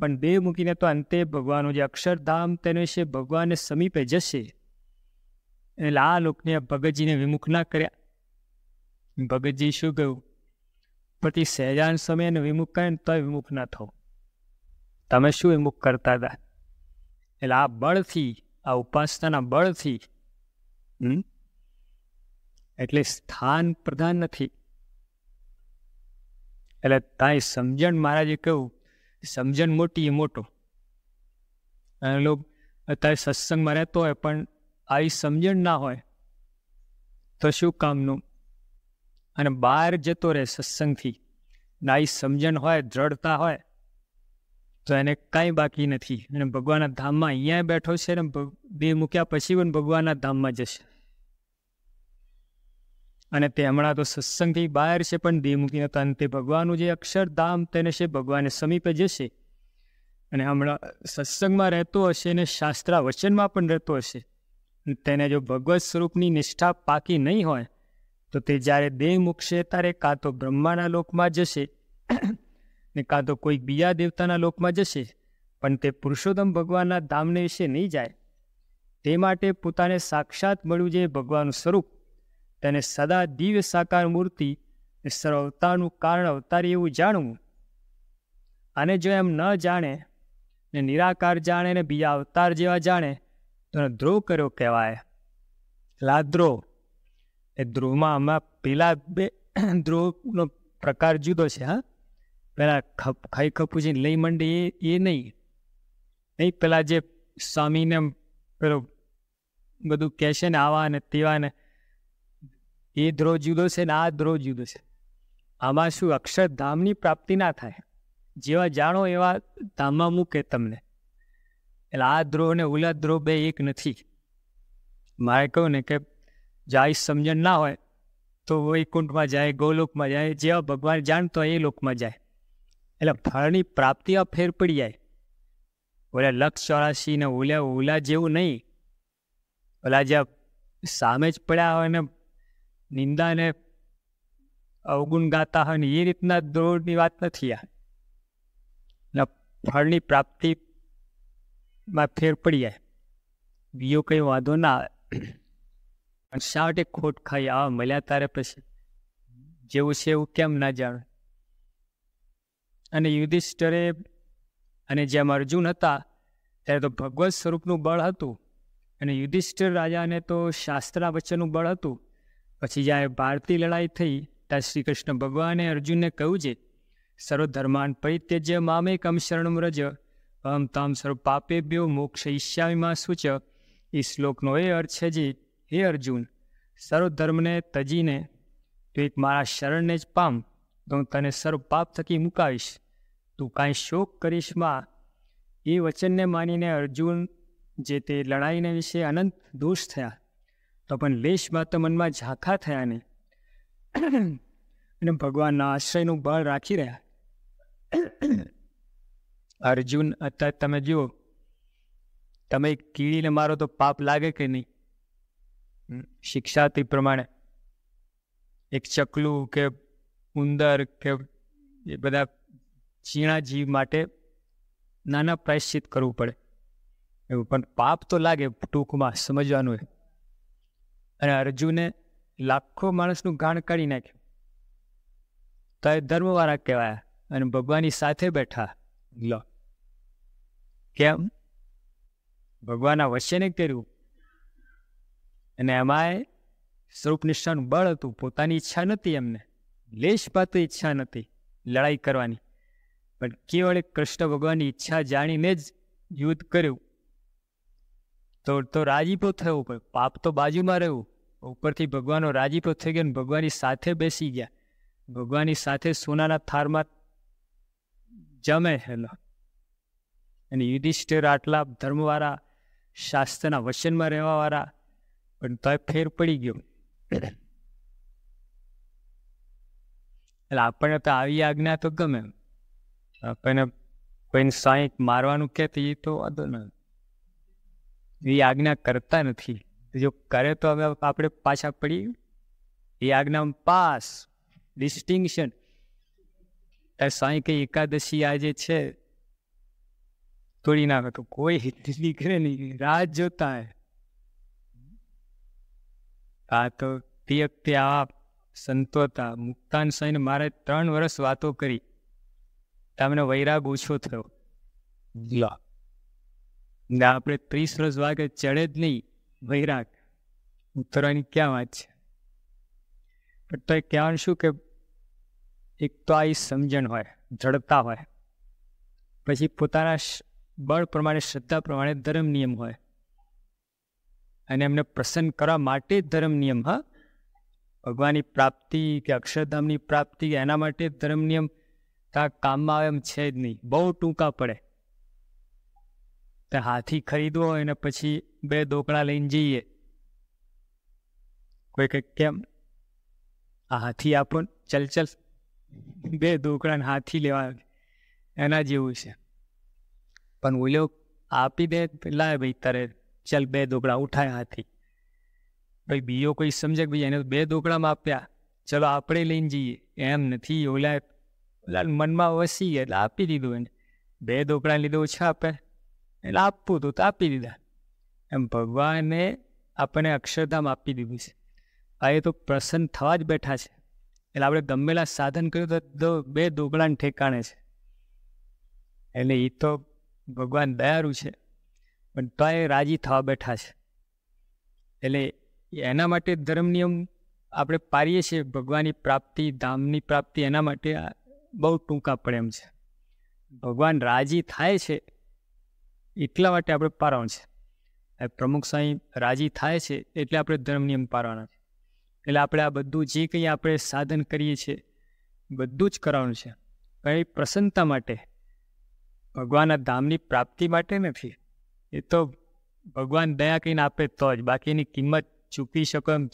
Speaker 1: પણ બે મૂકીને તો અંતે ભગવાનનું જે અક્ષરધામ તેને છે ભગવાનને સમીપે જશે એટલે આ લોકને ભગતજીને વિમુખ ના કર્યા ભગતજી શું કહ્યું પછી તે સહેજાન સમયે એને વિમુખ કરે તો તોય વિમુખ ન થવું તમે શું વિમુખ કરતા હતા એટલે આ બળથી આ ઉપાસનાના બળથી એટલે સ્થાન પ્રધાન નથી એટલે તાય સમજણ મહારાજે કહ્યું સમજણ મોટી એ મોટો અને લોકો અત્યારે સત્સંગમાં રહેતો હોય પણ આવી સમજણ ના હોય તો શું કામનું અને બહાર જતો રહે સત્સંગથી નાઈ સમજણ હોય દ્રઢતા હોય તો એને કાંઈ બાકી નથી અને ભગવાનના ધામમાં અહીંયા બેઠો છે અને દેહ મૂક્યા પછી પણ ભગવાનના ધામમાં જશે અને તે હમણાં તો સત્સંગથી બહાર છે પણ દેહ મૂકીને અને તે ભગવાનનું જે અક્ષરધામ તેને છે ભગવાને સમીપે જશે અને હમણાં સત્સંગમાં રહેતો હશે અને શાસ્ત્રા વચનમાં પણ રહેતો હશે તેને જો ભગવત સ્વરૂપની નિષ્ઠા પાકી નહીં હોય તો તે જ્યારે દેહ મૂકશે ત્યારે કાં તો બ્રહ્માના લોકમાં જશે (clears throat) ને કાં તો કોઈક બીજા દેવતાના લોકમાં જશે પણ તે પુરુષોત્તમ ભગવાનના ધામને વિશે નહીં જાય તે માટે પોતાને સાક્ષાત મળ્યું જોઈએ ભગવાનનું સ્વરૂપ તેને સદા દિવ્ય સાકાર મૂર્તિ સર્વતાનું કારણ અવતારી એવું જાણવું અને જો એમ ન જાણે ને નિરાકાર જાણે ને બીજા અવતાર જેવા જાણે તો ધ્રો કર્યો કહેવાય લાદ્રો એ ધ્રુવમાં આમાં પેલા બે (clears throat) ધ્રુવનો પ્રકાર જુદો છે હા પેલા ખપ ખાઈ ખપુજી લઈ મંડી એ એ નહીં નહીં પેલા જે સ્વામીને પેલો બધું કહેશે ને આવા ને તેવા ને એ ધ્રોહ જુદો છે ને આ ધ્રોહ જુદો છે આમાં શું અક્ષરધામની પ્રાપ્તિ ના થાય જેવા જાણો એવા ધામમાં મૂકે તમને એટલે આ ધ્રોહ અને ઉલા ધ્રોહ બે એક નથી મારે કહું ને કે જાય સમજણ ના હોય તો વૈકુંઠમાં જાય ગૌલોકમાં જાય જેવા ભગવાન જાણતો એ લોકમાં જાય એટલે ફળની પ્રાપ્તિમાં ફેર પડી જાય ઓલા લક્ષ ચોરાશી ને ઓલા ઓલા જેવું નહીં ઓલા જ્યાં સામે જ પડ્યા હોય ને નિંદા ને અવગુણ ગાતા હોય ને એ રીતના દોડની વાત નથી આ ફળની પ્રાપ્તિમાં ફેર પડી જાય બીજો કંઈ વાંધો ના આવે પણ શા માટે ખોટ ખાઈ આ મળ્યા તારે પછી જેવું છે એવું કેમ ના જાણે અને યુધિષ્ઠરે અને જેમ અર્જુન હતા ત્યારે તો ભગવત સ્વરૂપનું બળ હતું અને યુધિષ્ઠિર રાજાને તો શાસ્ત્રા વચ્ચેનું બળ હતું પછી જ્યારે ભારતી લડાઈ થઈ ત્યાં શ્રી કૃષ્ણ ભગવાને અર્જુનને કહ્યું છે સર્વધર્માન પરિત્યજ્ય મામે કમ શરણમ રજ અમ તામ સર્વ પાપેભ્યો મોક્ષ ઈશ્યામીમાં સૂચ એ શ્લોકનો એ અર્થ છે જે હે અર્જુન સર્વ ધર્મને તજીને તું એક મારા શરણને જ પામ તો હું તને સર્વ પાપ થકી મુકાવીશ તું કાંઈ શોક કરીશ માં એ વચનને માનીને અર્જુન જે તે લડાઈને વિશે અનંત દોષ થયા તો પણ લેશ માત્ર મનમાં ઝાંખા થયા ને અને ભગવાનના આશ્રયનું બળ રાખી રહ્યા અર્જુન અત્યારે તમે જુઓ તમે કીડીને મારો તો પાપ લાગે કે નહીં શિક્ષા તે પ્રમાણે એક ચકલું કે ઉંદર કે એ બધા ચીણા જીવ માટે નાના પ્રાયશ્ચિત કરવું પડે એવું પણ પાપ તો લાગે ટૂંકમાં સમજવાનું એ અને અર્જુને લાખો માણસનું ગાણ કાઢી નાખ્યું તો એ ધર્મવાળા કહેવાયા અને ભગવાનની સાથે બેઠા લો કેમ ભગવાનના વચ્ચે નહીં કર્યું અને એમાંય સ્વરૂપનિષ્ઠાનું બળ હતું પોતાની ઈચ્છા નથી એમને લેશ પાતો ઈચ્છા નથી લડાઈ કરવાની પણ કેવળ કૃષ્ણ ભગવાનની ઈચ્છા જાણીને જ યુદ્ધ કર્યું તો તો રાજીપો થયો પણ પાપ તો બાજુમાં રહ્યું ઉપરથી ભગવાનનો રાજીપો થઈ ગયો અને ભગવાનની સાથે બેસી ગયા ભગવાનની સાથે સોનાના થારમાં જમે હેલો અને યુધિષ્ઠિર આટલા ધર્મવાળા શાસ્ત્રના વચનમાં રહેવાવાળા પણ તો ફેર પડી ગયો એટલે આપણને તો આવી આજ્ઞા તો ગમે આપણને કોઈને સાંઈક મારવાનું કે એ તો વાંધો ન એ આજ્ઞા કરતા નથી જો કરે તો હવે આપણે પાછા પડી એ આજ્ઞા પાસ ડિસ્ટિંક્શન સાંઈ કે એકાદશી આજે છે તોડી નાખે તો કોઈ હિત નીકળે નહીં રાહ જોતા હે આ તો તે વખતે આ સંતોતા મુક્તાન સ્વામીને મારે ત્રણ વર્ષ વાતો કરી તમને વૈરાગ ઓછો થયો ને આપણે ત્રીસ વર્ષ વાગે ચડે જ નહીં વૈરાગ ઉતરવાની ક્યાં વાત છે પણ તો એ કહેવાનું શું કે એક તો આ સમજણ હોય જડતા હોય પછી પોતાના બળ પ્રમાણે શ્રદ્ધા પ્રમાણે ધર્મ નિયમ હોય અને એમને પ્રસન્ન કરવા માટે જ ધર્મ નિયમ હા ભગવાનની પ્રાપ્તિ કે અક્ષરધામની પ્રાપ્તિ એના માટે જ ધર્મ નિયમ કાં કામમાં આવે એમ છે જ નહીં બહુ ટૂંકા પડે તો હાથી ખરીદવો અને પછી બે દોકડા લઈને જઈએ કોઈ કંઈક કેમ આ હાથી આપો ચલ ચલ બે દોકડાને હાથી લેવા એના જેવું છે પણ ઓલ્યો આપી દે લાય ભાઈ તારે ચાલ બે દોકડા ઉઠાયા હાથી ભાઈ બીજો કોઈ સમજે કે ભાઈ એને બે દોકડામાં આપ્યા ચલો આપણે લઈને જઈએ એમ નથી ઓલા ઓલા મનમાં વસી એટલે આપી દીધું એને બે દોકડા લીધે ઓછા આપે એટલે આપવું હતું તો આપી દીધા એમ ભગવાને આપણને અક્ષરધામ આપી દીધું છે આ એ તો પ્રસન્ન થવા જ બેઠા છે એટલે આપણે ગમેલા સાધન કર્યું તો બે દોકડાને ઠેકાણે છે એટલે એ તો ભગવાન દયારું છે પણ તોય રાજી થવા બેઠા છે એટલે એના માટે ધર્મ નિયમ આપણે પારીએ છીએ ભગવાનની પ્રાપ્તિ ધામની પ્રાપ્તિ એના માટે બહુ ટૂંકા પડે એમ છે ભગવાન રાજી થાય છે એટલા માટે આપણે પારવાનું છે પ્રમુખ સ્વામી રાજી થાય છે એટલે આપણે ધર્મ નિયમ પારવાના છે એટલે આપણે આ બધું જે કંઈ આપણે સાધન કરીએ છીએ બધું જ કરવાનું છે પણ એ પ્રસન્નતા માટે ભગવાનના ધામની પ્રાપ્તિ માટે નથી એ તો ભગવાન દયા કહીને આપે તો જ બાકીની કિંમત ચૂકી શકો એમ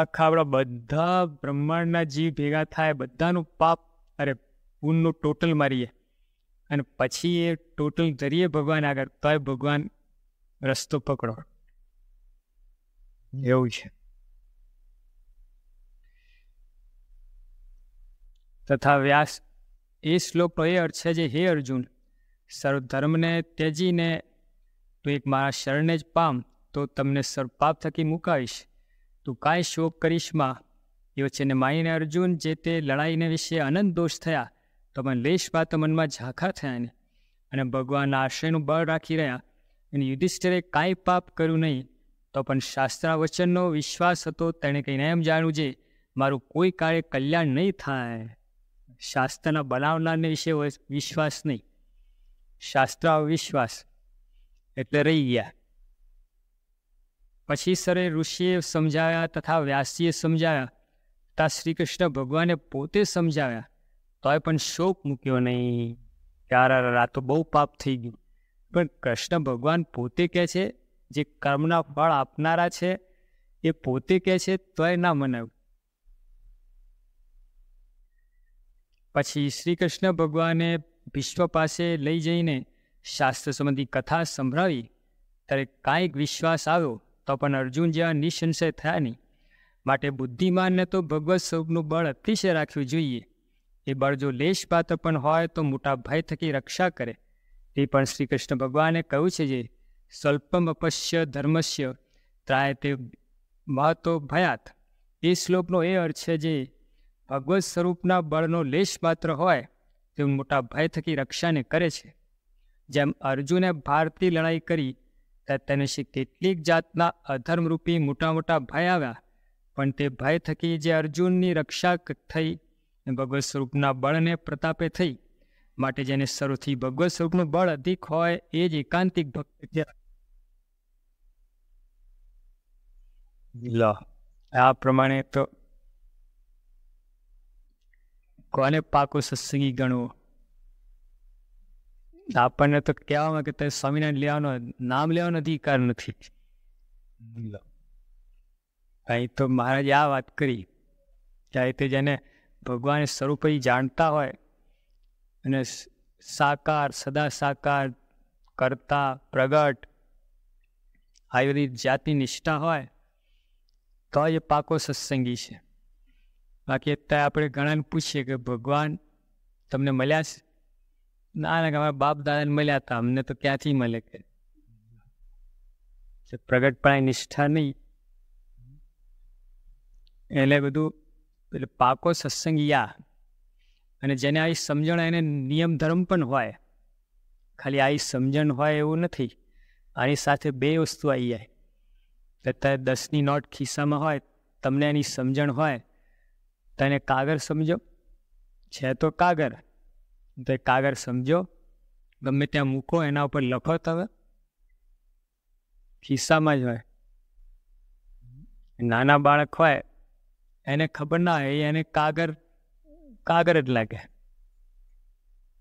Speaker 1: આખા આપણા બધા બ્રહ્માંડના જીવ ભેગા થાય બધાનું પાપ અરે પૂનનું ટોટલ મારીએ અને પછી એ ટોટલ ધરીએ ભગવાન આગળ તોય ભગવાન રસ્તો પકડો એવું છે તથા વ્યાસ એ શ્લોકનો એ અર્થ છે જે હે અર્જુન સર્વ ધર્મને ત્યજીને તું એક મારા શરણને જ પામ તો તમને સર્વ પાપ થકી મુકાવીશ તું કાંઈ શોક કરીશમાં એવો છે ને માઈને અર્જુન જે તે લડાઈને વિશે અનંત દોષ થયા તો પણ લેશ વાત મનમાં ઝાંખા થયા ને અને ભગવાનના આશ્રયનું બળ રાખી રહ્યા અને યુધિષ્ઠિરે કાંઈ પાપ કર્યું નહીં તો પણ શાસ્ત્રાવચનનો વિશ્વાસ હતો તેણે કંઈને એમ જાણ્યું છે મારું કોઈ કાર્ય કલ્યાણ નહીં થાય શાસ્ત્રના બનાવનારને વિશે વિશ્વાસ નહીં શાસ્ત્ર વિશ્વાસ એટલે રહી ગયા પછી સરે ઋષિએ સમજાવ્યા તથા વ્યાસીએ સમજાવ્યા તથા શ્રી કૃષ્ણ ભગવાને પોતે સમજાવ્યા તોય પણ શોક મૂક્યો નહીં ત્યાર આ તો બહુ પાપ થઈ ગયું પણ કૃષ્ણ ભગવાન પોતે કહે છે જે કર્મના ફળ આપનારા છે એ પોતે કહે છે તોય ના મનાવ પછી શ્રી કૃષ્ણ ભગવાને વિશ્વ પાસે લઈ જઈને શાસ્ત્ર સંબંધી કથા સંભળાવી ત્યારે કાંઈક વિશ્વાસ આવ્યો તો પણ અર્જુન જેવા નિસંશય થયા નહીં માટે બુદ્ધિમાનને તો ભગવત સ્વરૂપનું બળ અતિશય રાખવું જોઈએ એ બળ જો લેશપાત્ર પણ હોય તો મોટા ભય થકી રક્ષા કરે એ પણ શ્રી કૃષ્ણ ભગવાને કહ્યું છે જે સ્વલ્પમ અપશ્ય ધર્મસ્ય ત્રાય તે મહત્વ ભયાત એ શ્લોકનો એ અર્થ છે જે ભગવત સ્વરૂપના બળનો લેશ માત્ર હોય તેઓ મોટા ભય થકી રક્ષાને કરે છે જેમ અર્જુને ભારતી લડાઈ કરી તેને કેટલીક જાતના અધર્મરૂપી મોટા મોટા ભય આવ્યા પણ તે ભય થકી જે અર્જુનની રક્ષા થઈ ભગવત સ્વરૂપના બળને પ્રતાપે થઈ માટે જેને શરૂથી ભગવત સ્વરૂપનું બળ અધિક હોય એ જ એકાંતિક ભક્ત આ પ્રમાણે તો કોને પાકો સત્સંગી ગણવો આપણને તો કહેવામાં કે તે સ્વામિનારાયણ લેવાનો નામ લેવાનો અધિકાર નથી અહીં તો મહારાજ આ વાત કરી ત્યારે તે જેને ભગવાન સ્વરૂપે જાણતા હોય અને સાકાર સદા સાકાર કરતા પ્રગટ આયુર્વેદિક જાતિ નિષ્ઠા હોય તો એ પાકો સત્સંગી છે બાકી અત્યારે આપણે ઘણાને પૂછીએ કે ભગવાન તમને મળ્યા છે ના ના અમારા બાપ દાદાને મળ્યા હતા અમને તો ક્યાંથી મળે કે પ્રગટપણા નિષ્ઠા નહીં એટલે બધું એટલે પાકો સત્સંગ યા અને જેને આવી સમજણ એને નિયમ ધર્મ પણ હોય ખાલી આવી સમજણ હોય એવું નથી આની સાથે બે વસ્તુ આવી જાય અત્યારે દસની નોટ ખિસ્સામાં હોય તમને એની સમજણ હોય તને કાગર સમજો છે તો કાગર તો એ કાગર સમજો ગમે ત્યાં મૂકો એના ઉપર લખો તમે ખિસ્સામાં જ હોય નાના બાળક હોય એને ખબર ના હોય એને કાગર કાગર જ લાગે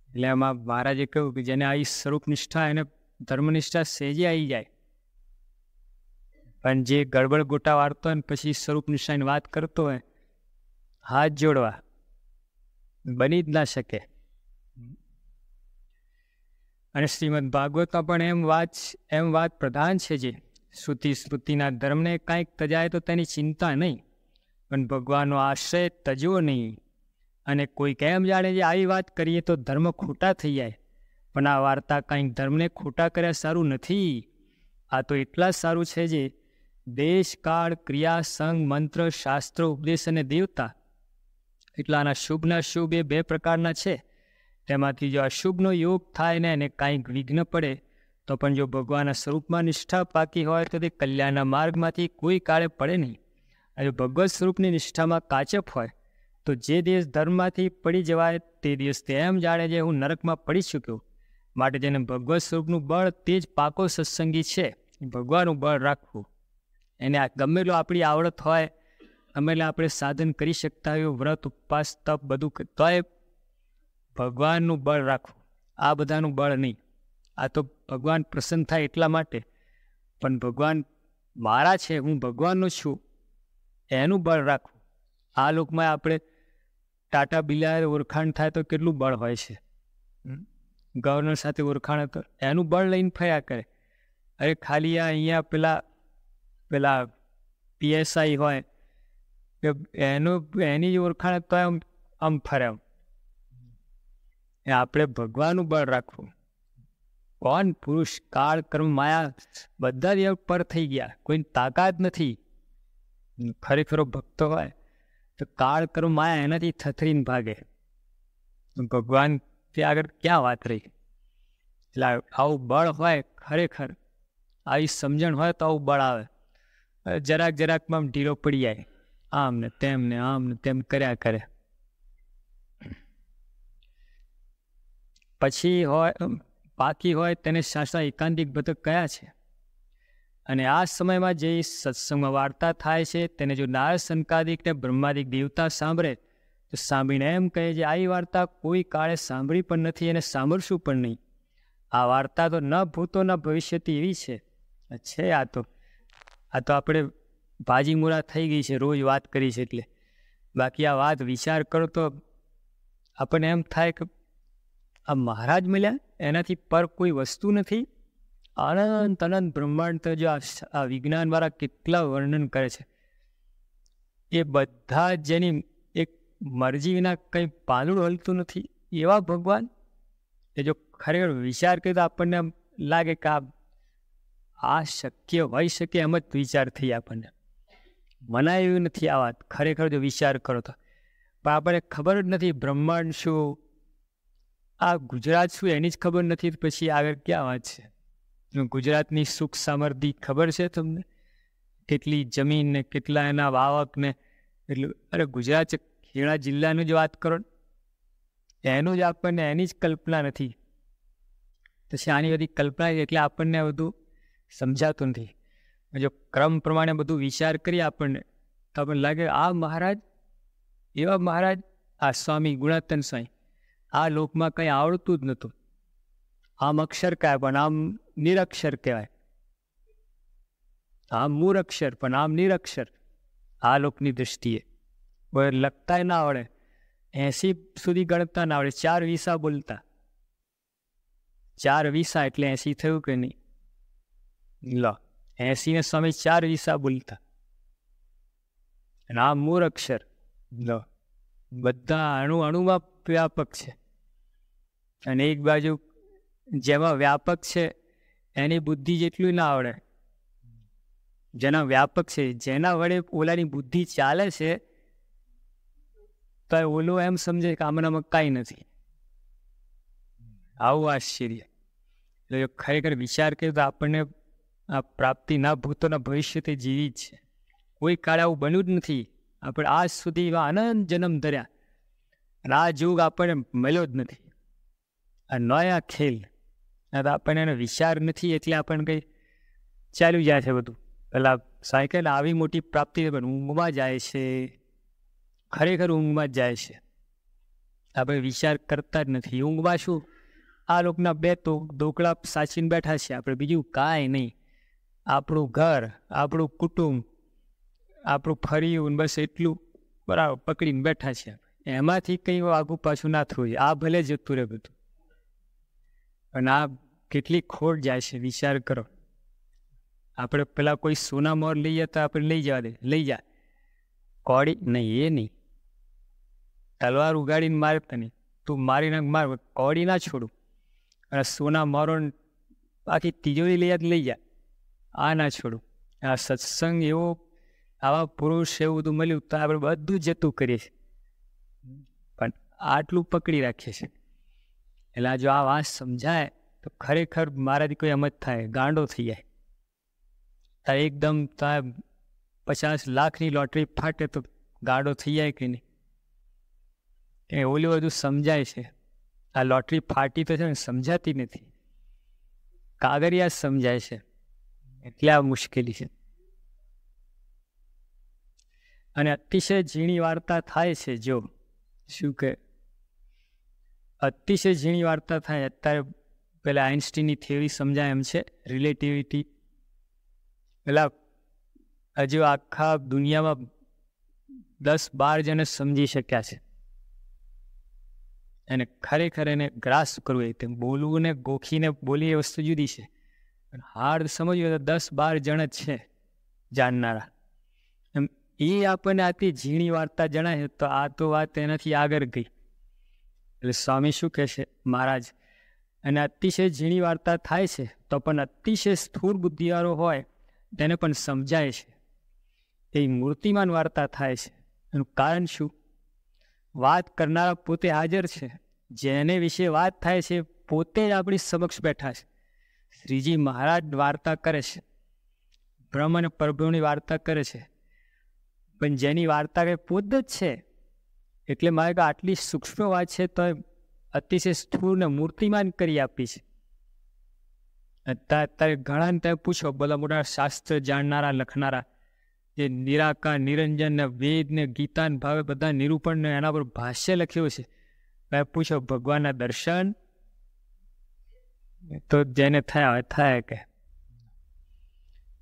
Speaker 1: એટલે એમાં મહારાજે કહ્યું કે જેને આવી સ્વરૂપ નિષ્ઠા એને ધર્મનિષ્ઠા સેજે આવી જાય પણ જે ગડબડ ગોટા વાળતો હોય ને પછી સ્વરૂપ નિષ્ઠાની વાત કરતો હોય હાથ જોડવા બની જ ના શકે અને શ્રીમદ ભાગવતમાં પણ એમ વાત એમ વાત પ્રધાન છે જે શ્રુતિ શ્રુતિના ધર્મને કાંઈક તજાય તો તેની ચિંતા નહીં પણ ભગવાનનો આશ્રય તજવો નહીં અને કોઈ કેમ જાણે જે આવી વાત કરીએ તો ધર્મ ખોટા થઈ જાય પણ આ વાર્તા કાંઈક ધર્મને ખોટા કર્યા સારું નથી આ તો એટલા સારું છે જે દેશ કાળ ક્રિયા સંઘ મંત્ર શાસ્ત્ર ઉપદેશ અને દેવતા એટલે આના શુભના શુભ એ બે પ્રકારના છે તેમાંથી જો અશુભનો યોગ થાય ને અને કાંઈક વિઘ્ન પડે તો પણ જો ભગવાનના સ્વરૂપમાં નિષ્ઠા પાકી હોય તો તે કલ્યાણના માર્ગમાંથી કોઈ કાળે પડે નહીં અને જો ભગવત સ્વરૂપની નિષ્ઠામાં કાચપ હોય તો જે દિવસ ધર્મમાંથી પડી જવાય તે દિવસ તે એમ જાણે છે હું નરકમાં પડી ચૂક્યો માટે જેને ભગવત સ્વરૂપનું બળ તે જ પાકો સત્સંગી છે ભગવાનનું બળ રાખવું એને આ ગમેલું આપણી આવડત હોય અમે આપણે સાધન કરી શકતા હોય વ્રત ઉપવાસ તપ બધું તોય ભગવાનનું બળ રાખવું આ બધાનું બળ નહીં આ તો ભગવાન પ્રસન્ન થાય એટલા માટે પણ ભગવાન મારા છે હું ભગવાનનો છું એનું બળ રાખવું આ લોકમાં આપણે ટાટા બિલાએ ઓળખાણ થાય તો કેટલું બળ હોય છે ગવર્નર સાથે ઓળખાણ તો એનું બળ લઈને ફર્યા કરે અરે ખાલી આ અહીંયા પેલા પેલા પીએસઆઈ હોય કે એનું એની ઓળખાણ તો એમ આમ ફરે એમ એ આપણે ભગવાનનું બળ રાખવું કોણ પુરુષ કાળ કર્મ માયા બધા જ પર થઈ ગયા કોઈની તાકાત નથી ખરેખરો ભક્તો હોય તો કાળ કર્મ માયા એનાથી થથરીને ભાગે ભગવાન તે આગળ ક્યાં વાત રહી એટલે આવું બળ હોય ખરેખર આવી સમજણ હોય તો આવું બળ આવે જરાક જરાકમાં ઢીલો પડી જાય આમ ને તેમ ને આમ ને તેમ કર્યા કરે પછી હોય બાકી હોય તેને શાસ્ત્ર એકાંતિક બતક કયા છે અને આ સમયમાં જે સત્સંગમાં વાર્તા થાય છે તેને જો નારદ સંકાદિક ને બ્રહ્માદિક દેવતા સાંભળે તો સાંભળીને એમ કહે છે આ વાર્તા કોઈ કાળે સાંભળી પણ નથી અને સાંભળશું પણ નહીં આ વાર્તા તો ન ભૂતો ન ભવિષ્યથી એવી છે છે આ તો આ તો આપણે ભાજીમુરા થઈ ગઈ છે રોજ વાત કરી છે એટલે બાકી આ વાત વિચાર કરો તો આપણને એમ થાય કે આ મહારાજ મળ્યા એનાથી પર કોઈ વસ્તુ નથી અનંત અનંત બ્રહ્માંડ તો જો આ વિજ્ઞાનવાળા કેટલા વર્ણન કરે છે એ બધા જેની એક મરજી વિના કંઈ પાલું હલતું નથી એવા ભગવાન એ જો ખરેખર વિચાર કરીએ તો આપણને લાગે કે આ આ શક્ય હોઈ શકે એમ જ વિચાર થઈ આપણને મનાય એવી નથી આ વાત ખરેખર જો વિચાર કરો તો પણ આપણને ખબર જ નથી બ્રહ્માંડ શું આ ગુજરાત શું એની જ ખબર નથી પછી આગળ ક્યાં વાત છે ગુજરાતની સુખ સામર્થિ ખબર છે તમને કેટલી જમીન ને કેટલા એના વાવક ને એટલું અરે ગુજરાત ખેડા જિલ્લાની જ વાત કરો એનું જ આપણને એની જ કલ્પના નથી પછી આની બધી કલ્પના એટલે આપણને બધું સમજાતું નથી જો ક્રમપ્રમાણ્ય બધું વિચાર કરી આપણે તમને લાગે આ મહારાજ એવા મહારાજ આ સ્વામી ગુણંતસાઈ આ લોકમાં કઈ આવડતું જ નતો આમ અક્ષર કે પર નામ નિરક્ષર કેવાય આમ મૂરાક્ષર પર નામ નિરક્ષર આ લોકની દ્રષ્ટિએ બર લકતા ન આવડે 80 સુધી ગણતરી ન આવડે 4 20ા બોલતા 4 20ા એટલે 80 થયું કે નહીં લ એસી ને સ્વામી ચાર દિશા બોલતા અને આ મૂળ અક્ષર બધા અણુ અણુમાં વ્યાપક છે અને એક બાજુ જેમાં વ્યાપક છે એની બુદ્ધિ જેટલું ના આવડે જેના વ્યાપક છે જેના વડે ઓલાની બુદ્ધિ ચાલે છે તો ઓલો એમ સમજે કે આમનામાં કાંઈ નથી આવું આશ્ચર્ય એટલે ખરેખર વિચાર કર્યો તો આપણને આ પ્રાપ્તિના ભૂતોના ભવિષ્ય તે જીવી જ છે કોઈ કાળ આવું બન્યું જ નથી આપણે આજ સુધી એવા આનંદ જન્મ ધર્યા અને આ જોગ આપણને મળ્યો જ નથી આ નયા ખેલ તો આપણને એનો વિચાર નથી એટલે આપણને કંઈ ચાલ્યું જાય છે બધું પહેલાં સાયકલ આવી મોટી પ્રાપ્તિ પણ ઊંઘમાં જાય છે ખરેખર ઊંઘમાં જ જાય છે આપણે વિચાર કરતા જ નથી ઊંઘમાં શું આ લોકોના બે તો ઢોકળા સાચીને બેઠા છે આપણે બીજું કાંઈ નહીં આપણું ઘર આપણું કુટુંબ આપણું ફર્યું બસ એટલું બરાબર પકડીને બેઠા છે એમાંથી કંઈ આગું પાછું ના થવું આ ભલે જતું રહે બધું અને આ કેટલી ખોટ જાય છે વિચાર કરો આપણે પેલા કોઈ સોના મોર લઈએ તો આપણે લઈ જવા દે લઈ જા કોડી નહીં એ નહીં તલવાર ઉગાડીને મારે તને તું મારી નાખ માર કોડી ના છોડું અને સોના મોરો આખી તિજોરી લઈ જ લઈ જા આ ના છોડું આ સત્સંગ એવો આવા પુરુષ એવું બધું મળ્યું તો આપણે બધું જતું કરીએ છીએ પણ આટલું પકડી રાખીએ છીએ એટલે જો આ વાત સમજાય તો ખરેખર મારાથી કોઈ એમ જ થાય ગાંડો થઈ જાય તારે એકદમ તારે પચાસ લાખની લોટરી ફાટે તો ગાંડો થઈ જાય કે નહીં એ ઓલું બધું સમજાય છે આ લોટરી ફાટી તો છે ને સમજાતી નથી કાગરિયા સમજાય છે એટલે આ મુશ્કેલી છે અને અતિશય ઝીણી વાર્તા થાય છે જો શું કે અતિશય ઝીણી વાર્તા થાય અત્યારે પેલા આઇન્સ્ટીનની થિયરી સમજાય એમ છે રિલેટિવિટી પેલા હજુ આખા દુનિયામાં દસ બાર જણે સમજી શક્યા છે એને ખરેખર એને ગ્રાસ કરવું એ તેમ બોલવું ને ગોખીને બોલી એ વસ્તુ જુદી છે હાર્ડ સમજ્યું તો દસ બાર જણ જ છે જાણનારા એમ એ આપણને આથી ઝીણી વાર્તા જણાય તો આ તો વાત એનાથી આગળ ગઈ એટલે સ્વામી શું કહેશે મહારાજ અને અતિશય ઝીણી વાર્તા થાય છે તો પણ અતિશય સ્થૂળ બુદ્ધિવાળો હોય તેને પણ સમજાય છે એ મૂર્તિમાન વાર્તા થાય છે એનું કારણ શું વાત કરનારા પોતે હાજર છે જેને વિશે વાત થાય છે પોતે જ આપણી સમક્ષ બેઠા છે શ્રીજી મહારાજ વાર્તા કરે છે બ્રહ્મ અને પ્રભુની વાર્તા કરે છે પણ જેની વાર્તા કંઈ પૂદ જ છે એટલે મારે આટલી સૂક્ષ્મ વાત છે તો અતિશય સ્થૂળને મૂર્તિમાન કરી આપી છે અત્યારે ઘણાને તમે પૂછો બધા મોટા શાસ્ત્ર જાણનારા લખનારા જે નિરાકાર નિરંજન ને વેદ ને ગીતાન ભાવે બધા નિરૂપણ એના પર ભાષ્ય લખ્યું છે પૂછો ભગવાનના દર્શન તો જેને થાય હોય થાય કે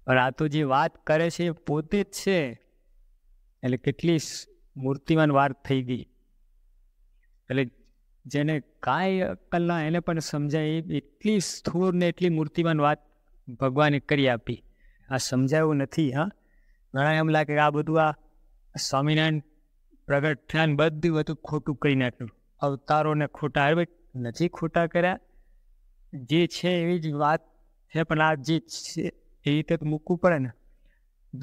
Speaker 1: પણ આ તો જે વાત કરે છે એ પોતે જ છે એટલે કેટલી મૂર્તિમાન વાત થઈ ગઈ એટલે જેને કાંઈ ના એને પણ સમજાય એટલી સ્થૂળ ને એટલી મૂર્તિમાન વાત ભગવાને કરી આપી આ સમજાયું નથી હા ઘણા એમ લાગે કે આ બધું આ સ્વામિનારાયણ પ્રગટ થયા બધું બધું ખોટું કરી નાખ્યું અવતારોને ખોટા નથી ખોટા કર્યા જે છે એવી જ વાત છે પણ આ જે છે એ રીતે તો મૂકવું પડે ને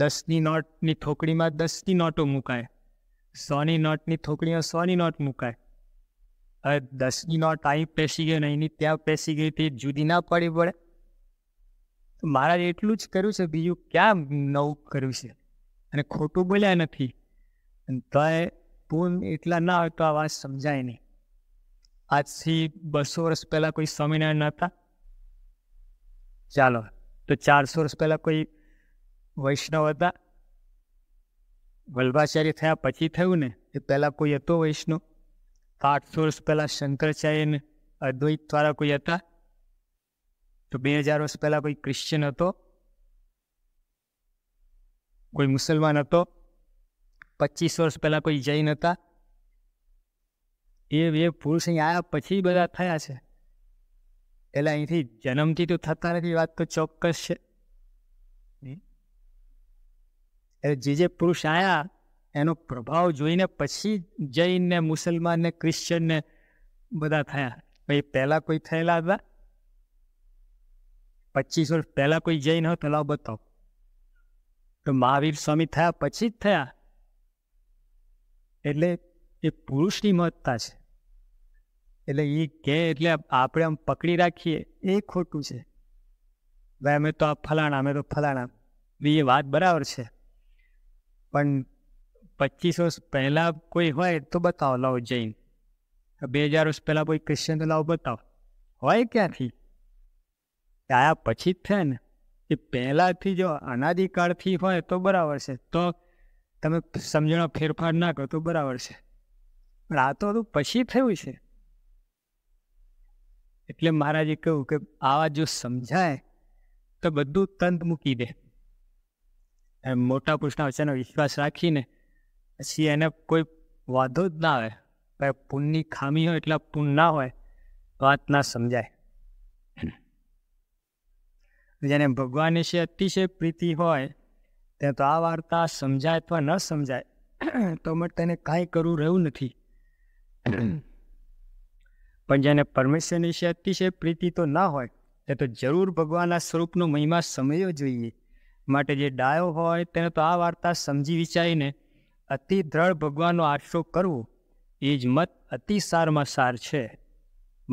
Speaker 1: દસની નોટની થોકડીમાં દસની નોટો મુકાય સોની નોટની થોકડીમાં સોની નોટ મુકાય હવે દસની નોટ અહીં પેસી ગયો ને એની ત્યાં પેસી ગઈ તે જુદી ના પડી પડે મારા એટલું જ કર્યું છે બીજું ક્યાં નવું કર્યું છે અને ખોટું બોલ્યા નથી તોય પૂન એટલા ના હોય તો આ વાત સમજાય નહીં આજથી બસો વર્ષ પહેલાં કોઈ સ્વામિનારાયણ હતા ચાલો તો ચારસો વર્ષ પહેલાં કોઈ વૈષ્ણવ હતા વલ્ભાચાર્ય થયા પછી થયું ને એ પહેલાં કોઈ હતો વૈષ્ણવ આઠસો વર્ષ પહેલાં શંકરાચાર્યને દ્વારા કોઈ હતા તો બે હજાર વર્ષ પહેલાં કોઈ ક્રિશ્ચન હતો કોઈ મુસલમાન હતો પચીસ વર્ષ પહેલાં કોઈ જૈન હતા એ એ પુરુષ અહીંયા આવ્યા પછી બધા થયા છે એટલે અહીંથી જન્મથી તો થતા નથી વાત તો ચોક્કસ છે એટલે જે જે પુરુષ આવ્યા એનો પ્રભાવ જોઈને પછી જૈન ને મુસલમાન ને ક્રિશ્ચન ને બધા થયા ભાઈ પહેલા કોઈ થયેલા હતા પચીસ વર્ષ પહેલા કોઈ જૈન હોય પેલા બતાવો તો મહાવીર સ્વામી થયા પછી જ થયા એટલે એ પુરુષની મહત્તા છે એટલે એ કહે એટલે આપણે આમ પકડી રાખીએ એ ખોટું છે ભાઈ અમે તો આ ફલાણા અમે તો ફલાણા એ વાત બરાબર છે પણ પચીસ વર્ષ પહેલાં કોઈ હોય તો બતાવો લાવો જૈન બે હજાર વર્ષ પહેલાં કોઈ ક્રિશ્ચન તો લાવો બતાવો હોય ક્યાંથી આયા પછી જ થયા ને એ પહેલાંથી જો અનાદિકાળથી હોય તો બરાબર છે તો તમે સમજણો ફેરફાર ના કરો તો બરાબર છે રાતો તો પછી થયું છે એટલે મહારાજે કહ્યું કે આવા જો સમજાય તો બધું તંત મૂકી દે મોટા પુરુષના વચ્ચેનો વિશ્વાસ રાખીને પછી એને કોઈ વાંધો જ ના આવે પુનની ખામી હોય એટલા પુન ના હોય વાત ના સમજાય જેને ભગવાન વિશે અતિશય પ્રીતિ હોય ત્યાં તો આ વાર્તા સમજાય અથવા ન સમજાય તો માટે તેને કાંઈ કરવું રહ્યું નથી (clears throat) પણ જેને પરમેશ્વરની વિશે અતિશય પ્રીતિ તો ના હોય એ તો જરૂર ભગવાનના સ્વરૂપનો મહિમા સમજવો જોઈએ માટે જે ડાયો હોય તેને તો આ વાર્તા સમજી વિચારીને અતિ દ્રઢ ભગવાનનો આશરો કરવો એ જ મત અતિ સારમાં સાર છે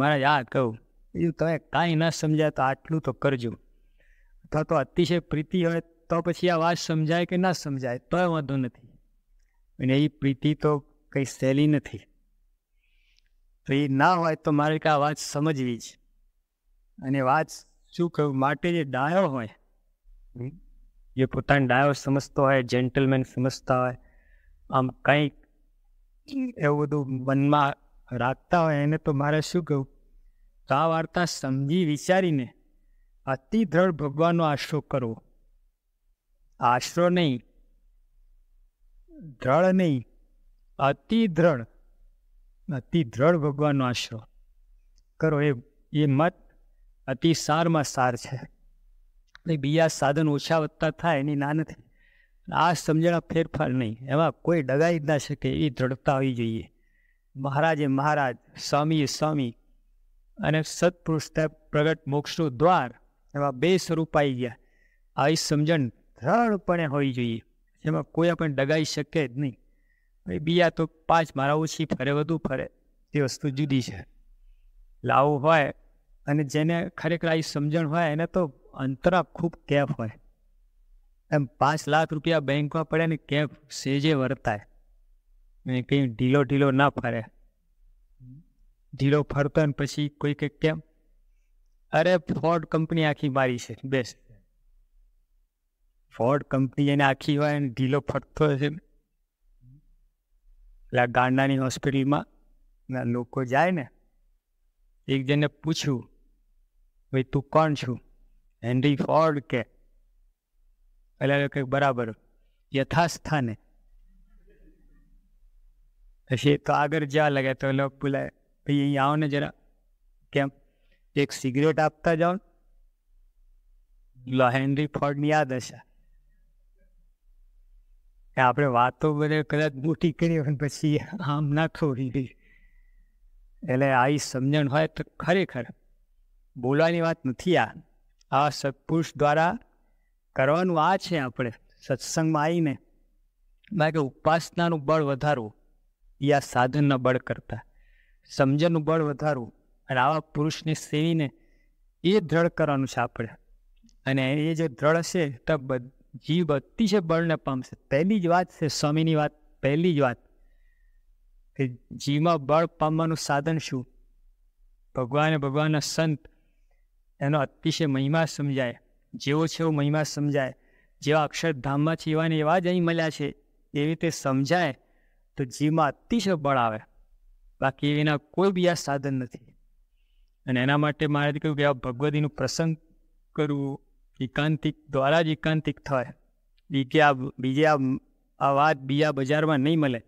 Speaker 1: મારા આ કહું બીજું તમે કાંઈ ના સમજાય તો આટલું તો કરજો અથવા તો અતિશય પ્રીતિ હોય તો પછી આ વાત સમજાય કે ના સમજાય તોય વાંધો નથી અને એ પ્રીતિ તો કંઈ સહેલી નથી તો એ ના હોય તો મારે કે આ વાત સમજવી જ અને વાત શું કહ્યું માટે જે ડાયો હોય જે પોતાને ડાયો સમજતો હોય જેન્ટલમેન સમજતા હોય આમ કંઈક એવું બધું મનમાં રાખતા હોય એને તો મારે શું કહું તો આ વાર્તા સમજી વિચારીને અતિ દ્રઢ ભગવાનનો આશરો કરવો આશરો નહીં દ્રઢ નહીં અતિ દ્રઢ અતિ દ્રઢ ભગવાનનો આશરો કરો એ એ મત અતિ સારમાં સાર છે એટલે બીજા સાધન ઓછા વધતા થાય એની ના નથી આ સમજણા ફેરફાર નહીં એમાં કોઈ ડગાઈ જ ના શકે એવી દ્રઢતા હોવી જોઈએ મહારાજે મહારાજ સ્વામી સ્વામી અને સત્પુરુષ પ્રગટ મોક્ષનું દ્વાર એમાં બે સ્વરૂપ આવી ગયા આવી સમજણ દ્રઢપણે હોવી જોઈએ એમાં કોઈ પણ ડગાઈ શકે જ નહીં ભાઈ બીજા તો પાંચ મારા ઓછી ફરે વધુ ફરે તે વસ્તુ જુદી છે લાવું હોય અને જેને ખરેખર આવી સમજણ હોય એને તો અંતરા ખૂબ કેફ હોય એમ પાંચ લાખ રૂપિયા બેંકમાં પડે ને કેફ સેજે વર્તાય ને કંઈ ઢીલો ઢીલો ના ફરે ઢીલો ફરતો ને પછી કોઈ કંઈક કેમ અરે ફોર્ડ કંપની આખી મારી છે બેસ્ટ ફોર્ડ કંપની એને આખી હોય અને ઢીલો ફરતો છે ને એટલે ગાંડાની હોસ્પિટલમાં ના લોકો જાય ને એક જણને પૂછ્યું ભાઈ તું કોણ છું હેનરી ફોર્ડ કે એટલે લોકો બરાબર યથાસ્થાને પછી તો આગળ જવા લાગે તો લોકો બોલાય ભાઈ અહીં આવો ને જરા કેમ એક સિગરેટ આપતા જાઓ હેનરી ફોર્ડની યાદ હશે આપણે વાતો બધે કદાચ મોટી કરી પણ પછી આમ ના ખોરી ગઈ એટલે આવી સમજણ હોય તો ખરેખર બોલવાની વાત નથી આ આ સત્પુરુષ દ્વારા કરવાનું આ છે આપણે સત્સંગમાં આવીને બાકી ઉપાસનાનું બળ વધારવું એ આ સાધનના બળ કરતાં સમજણનું બળ વધારવું અને આવા પુરુષને સેવીને એ દ્રઢ કરવાનું છે આપણે અને એ જે દ્રઢ હશે તો બધ જીવ અતિશય બળને પામશે પહેલી જ વાત છે સ્વામીની વાત પહેલી જ વાત કે જીવમાં બળ પામવાનું સાધન શું ભગવાને ભગવાનના સંત એનો અતિશય મહિમા સમજાય જેવો છે એવો મહિમા સમજાય જેવા અક્ષરધામમાં છે એવાને એવા જ અહીં મળ્યા છે એવી રીતે સમજાય તો જીવમાં અતિશય બળ આવે બાકી એના કોઈ બીજા સાધન નથી અને એના માટે મારે કહ્યું કે આ ભગવતીનું પ્રસંગ કરવું એકાંતિક દ્વારા જ એકાંતિક થાય બીજે આ બીજે આ વાત બીજા બજારમાં નહીં મળે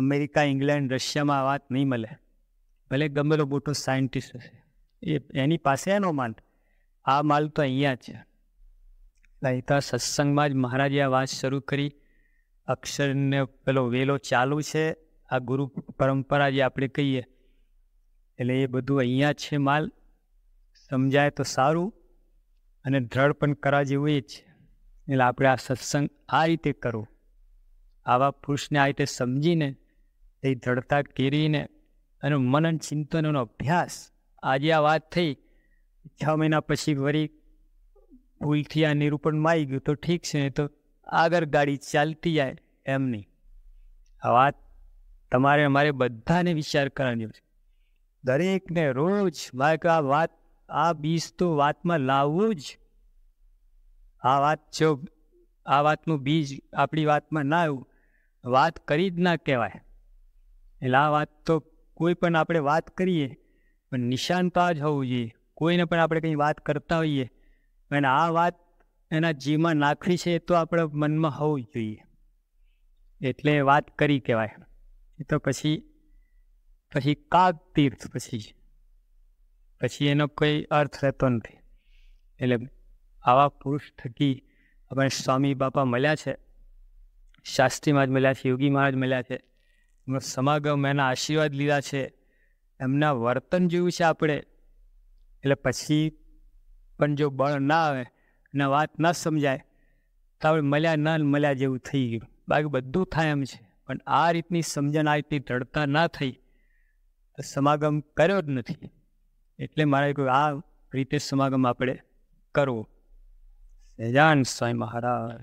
Speaker 1: અમેરિકા ઇંગ્લેન્ડ રશિયામાં આ વાત નહીં મળે ભલે ગમેલો મોટો સાયન્ટિસ્ટ હશે એ એની પાસે એનો માલ આ માલ તો અહીંયા છે લહિતા સત્સંગમાં જ મહારાજે આ વાત શરૂ કરી અક્ષરને પેલો વેલો ચાલુ છે આ ગુરુ પરંપરા જે આપણે કહીએ એટલે એ બધું અહીંયા છે માલ સમજાય તો સારું અને દ્રઢ પણ કરા જેવું એ જ એટલે આપણે આ સત્સંગ આ રીતે કરવો આવા પુરુષને આ રીતે સમજીને તે દ્રઢતા કેરીને અને મનન ચિંતનનો અભ્યાસ આજે આ વાત થઈ છ મહિના પછી વળી ભૂલથી આ નિરૂપણમાં આવી ગયું તો ઠીક છે તો આગળ ગાડી ચાલતી જાય એમ નહીં આ વાત તમારે અમારે બધાને વિચાર કરવાની છે દરેકને રોજ મારે આ વાત આ બીજ તો વાતમાં લાવવું જ આ વાત જો આ વાતનું બીજ આપણી વાતમાં ના આવ્યું વાત કરી જ ના કહેવાય એટલે આ વાત તો કોઈ પણ આપણે વાત કરીએ પણ નિશાન તો આ જ હોવું જોઈએ કોઈને પણ આપણે કંઈ વાત કરતા હોઈએ અને આ વાત એના જીવમાં નાખવી છે એ તો આપણે મનમાં હોવું જોઈએ એટલે વાત કરી કહેવાય એ તો પછી પછી કાગ તીર્થ પછી પછી એનો કોઈ અર્થ રહેતો નથી એટલે આવા પુરુષ થકી આપણે સ્વામી બાપા મળ્યા છે શાસ્ત્રીમાં જ મળ્યા છે યોગી મહારાજ મળ્યા છે એમનો સમાગમ એના આશીર્વાદ લીધા છે એમના વર્તન જેવું છે આપણે એટલે પછી પણ જો બળ ના આવે ને વાત ના સમજાય તો આપણે મળ્યા ના મળ્યા જેવું થઈ ગયું બાકી બધું થાય એમ છે પણ આ રીતની સમજણ આ રીતની દૃઢતા ના થઈ તો સમાગમ કર્યો જ નથી એટલે મારે કોઈ આ રીતે સમાગમ આપણે કરવો સહેજાન સ્વામી મહારાજ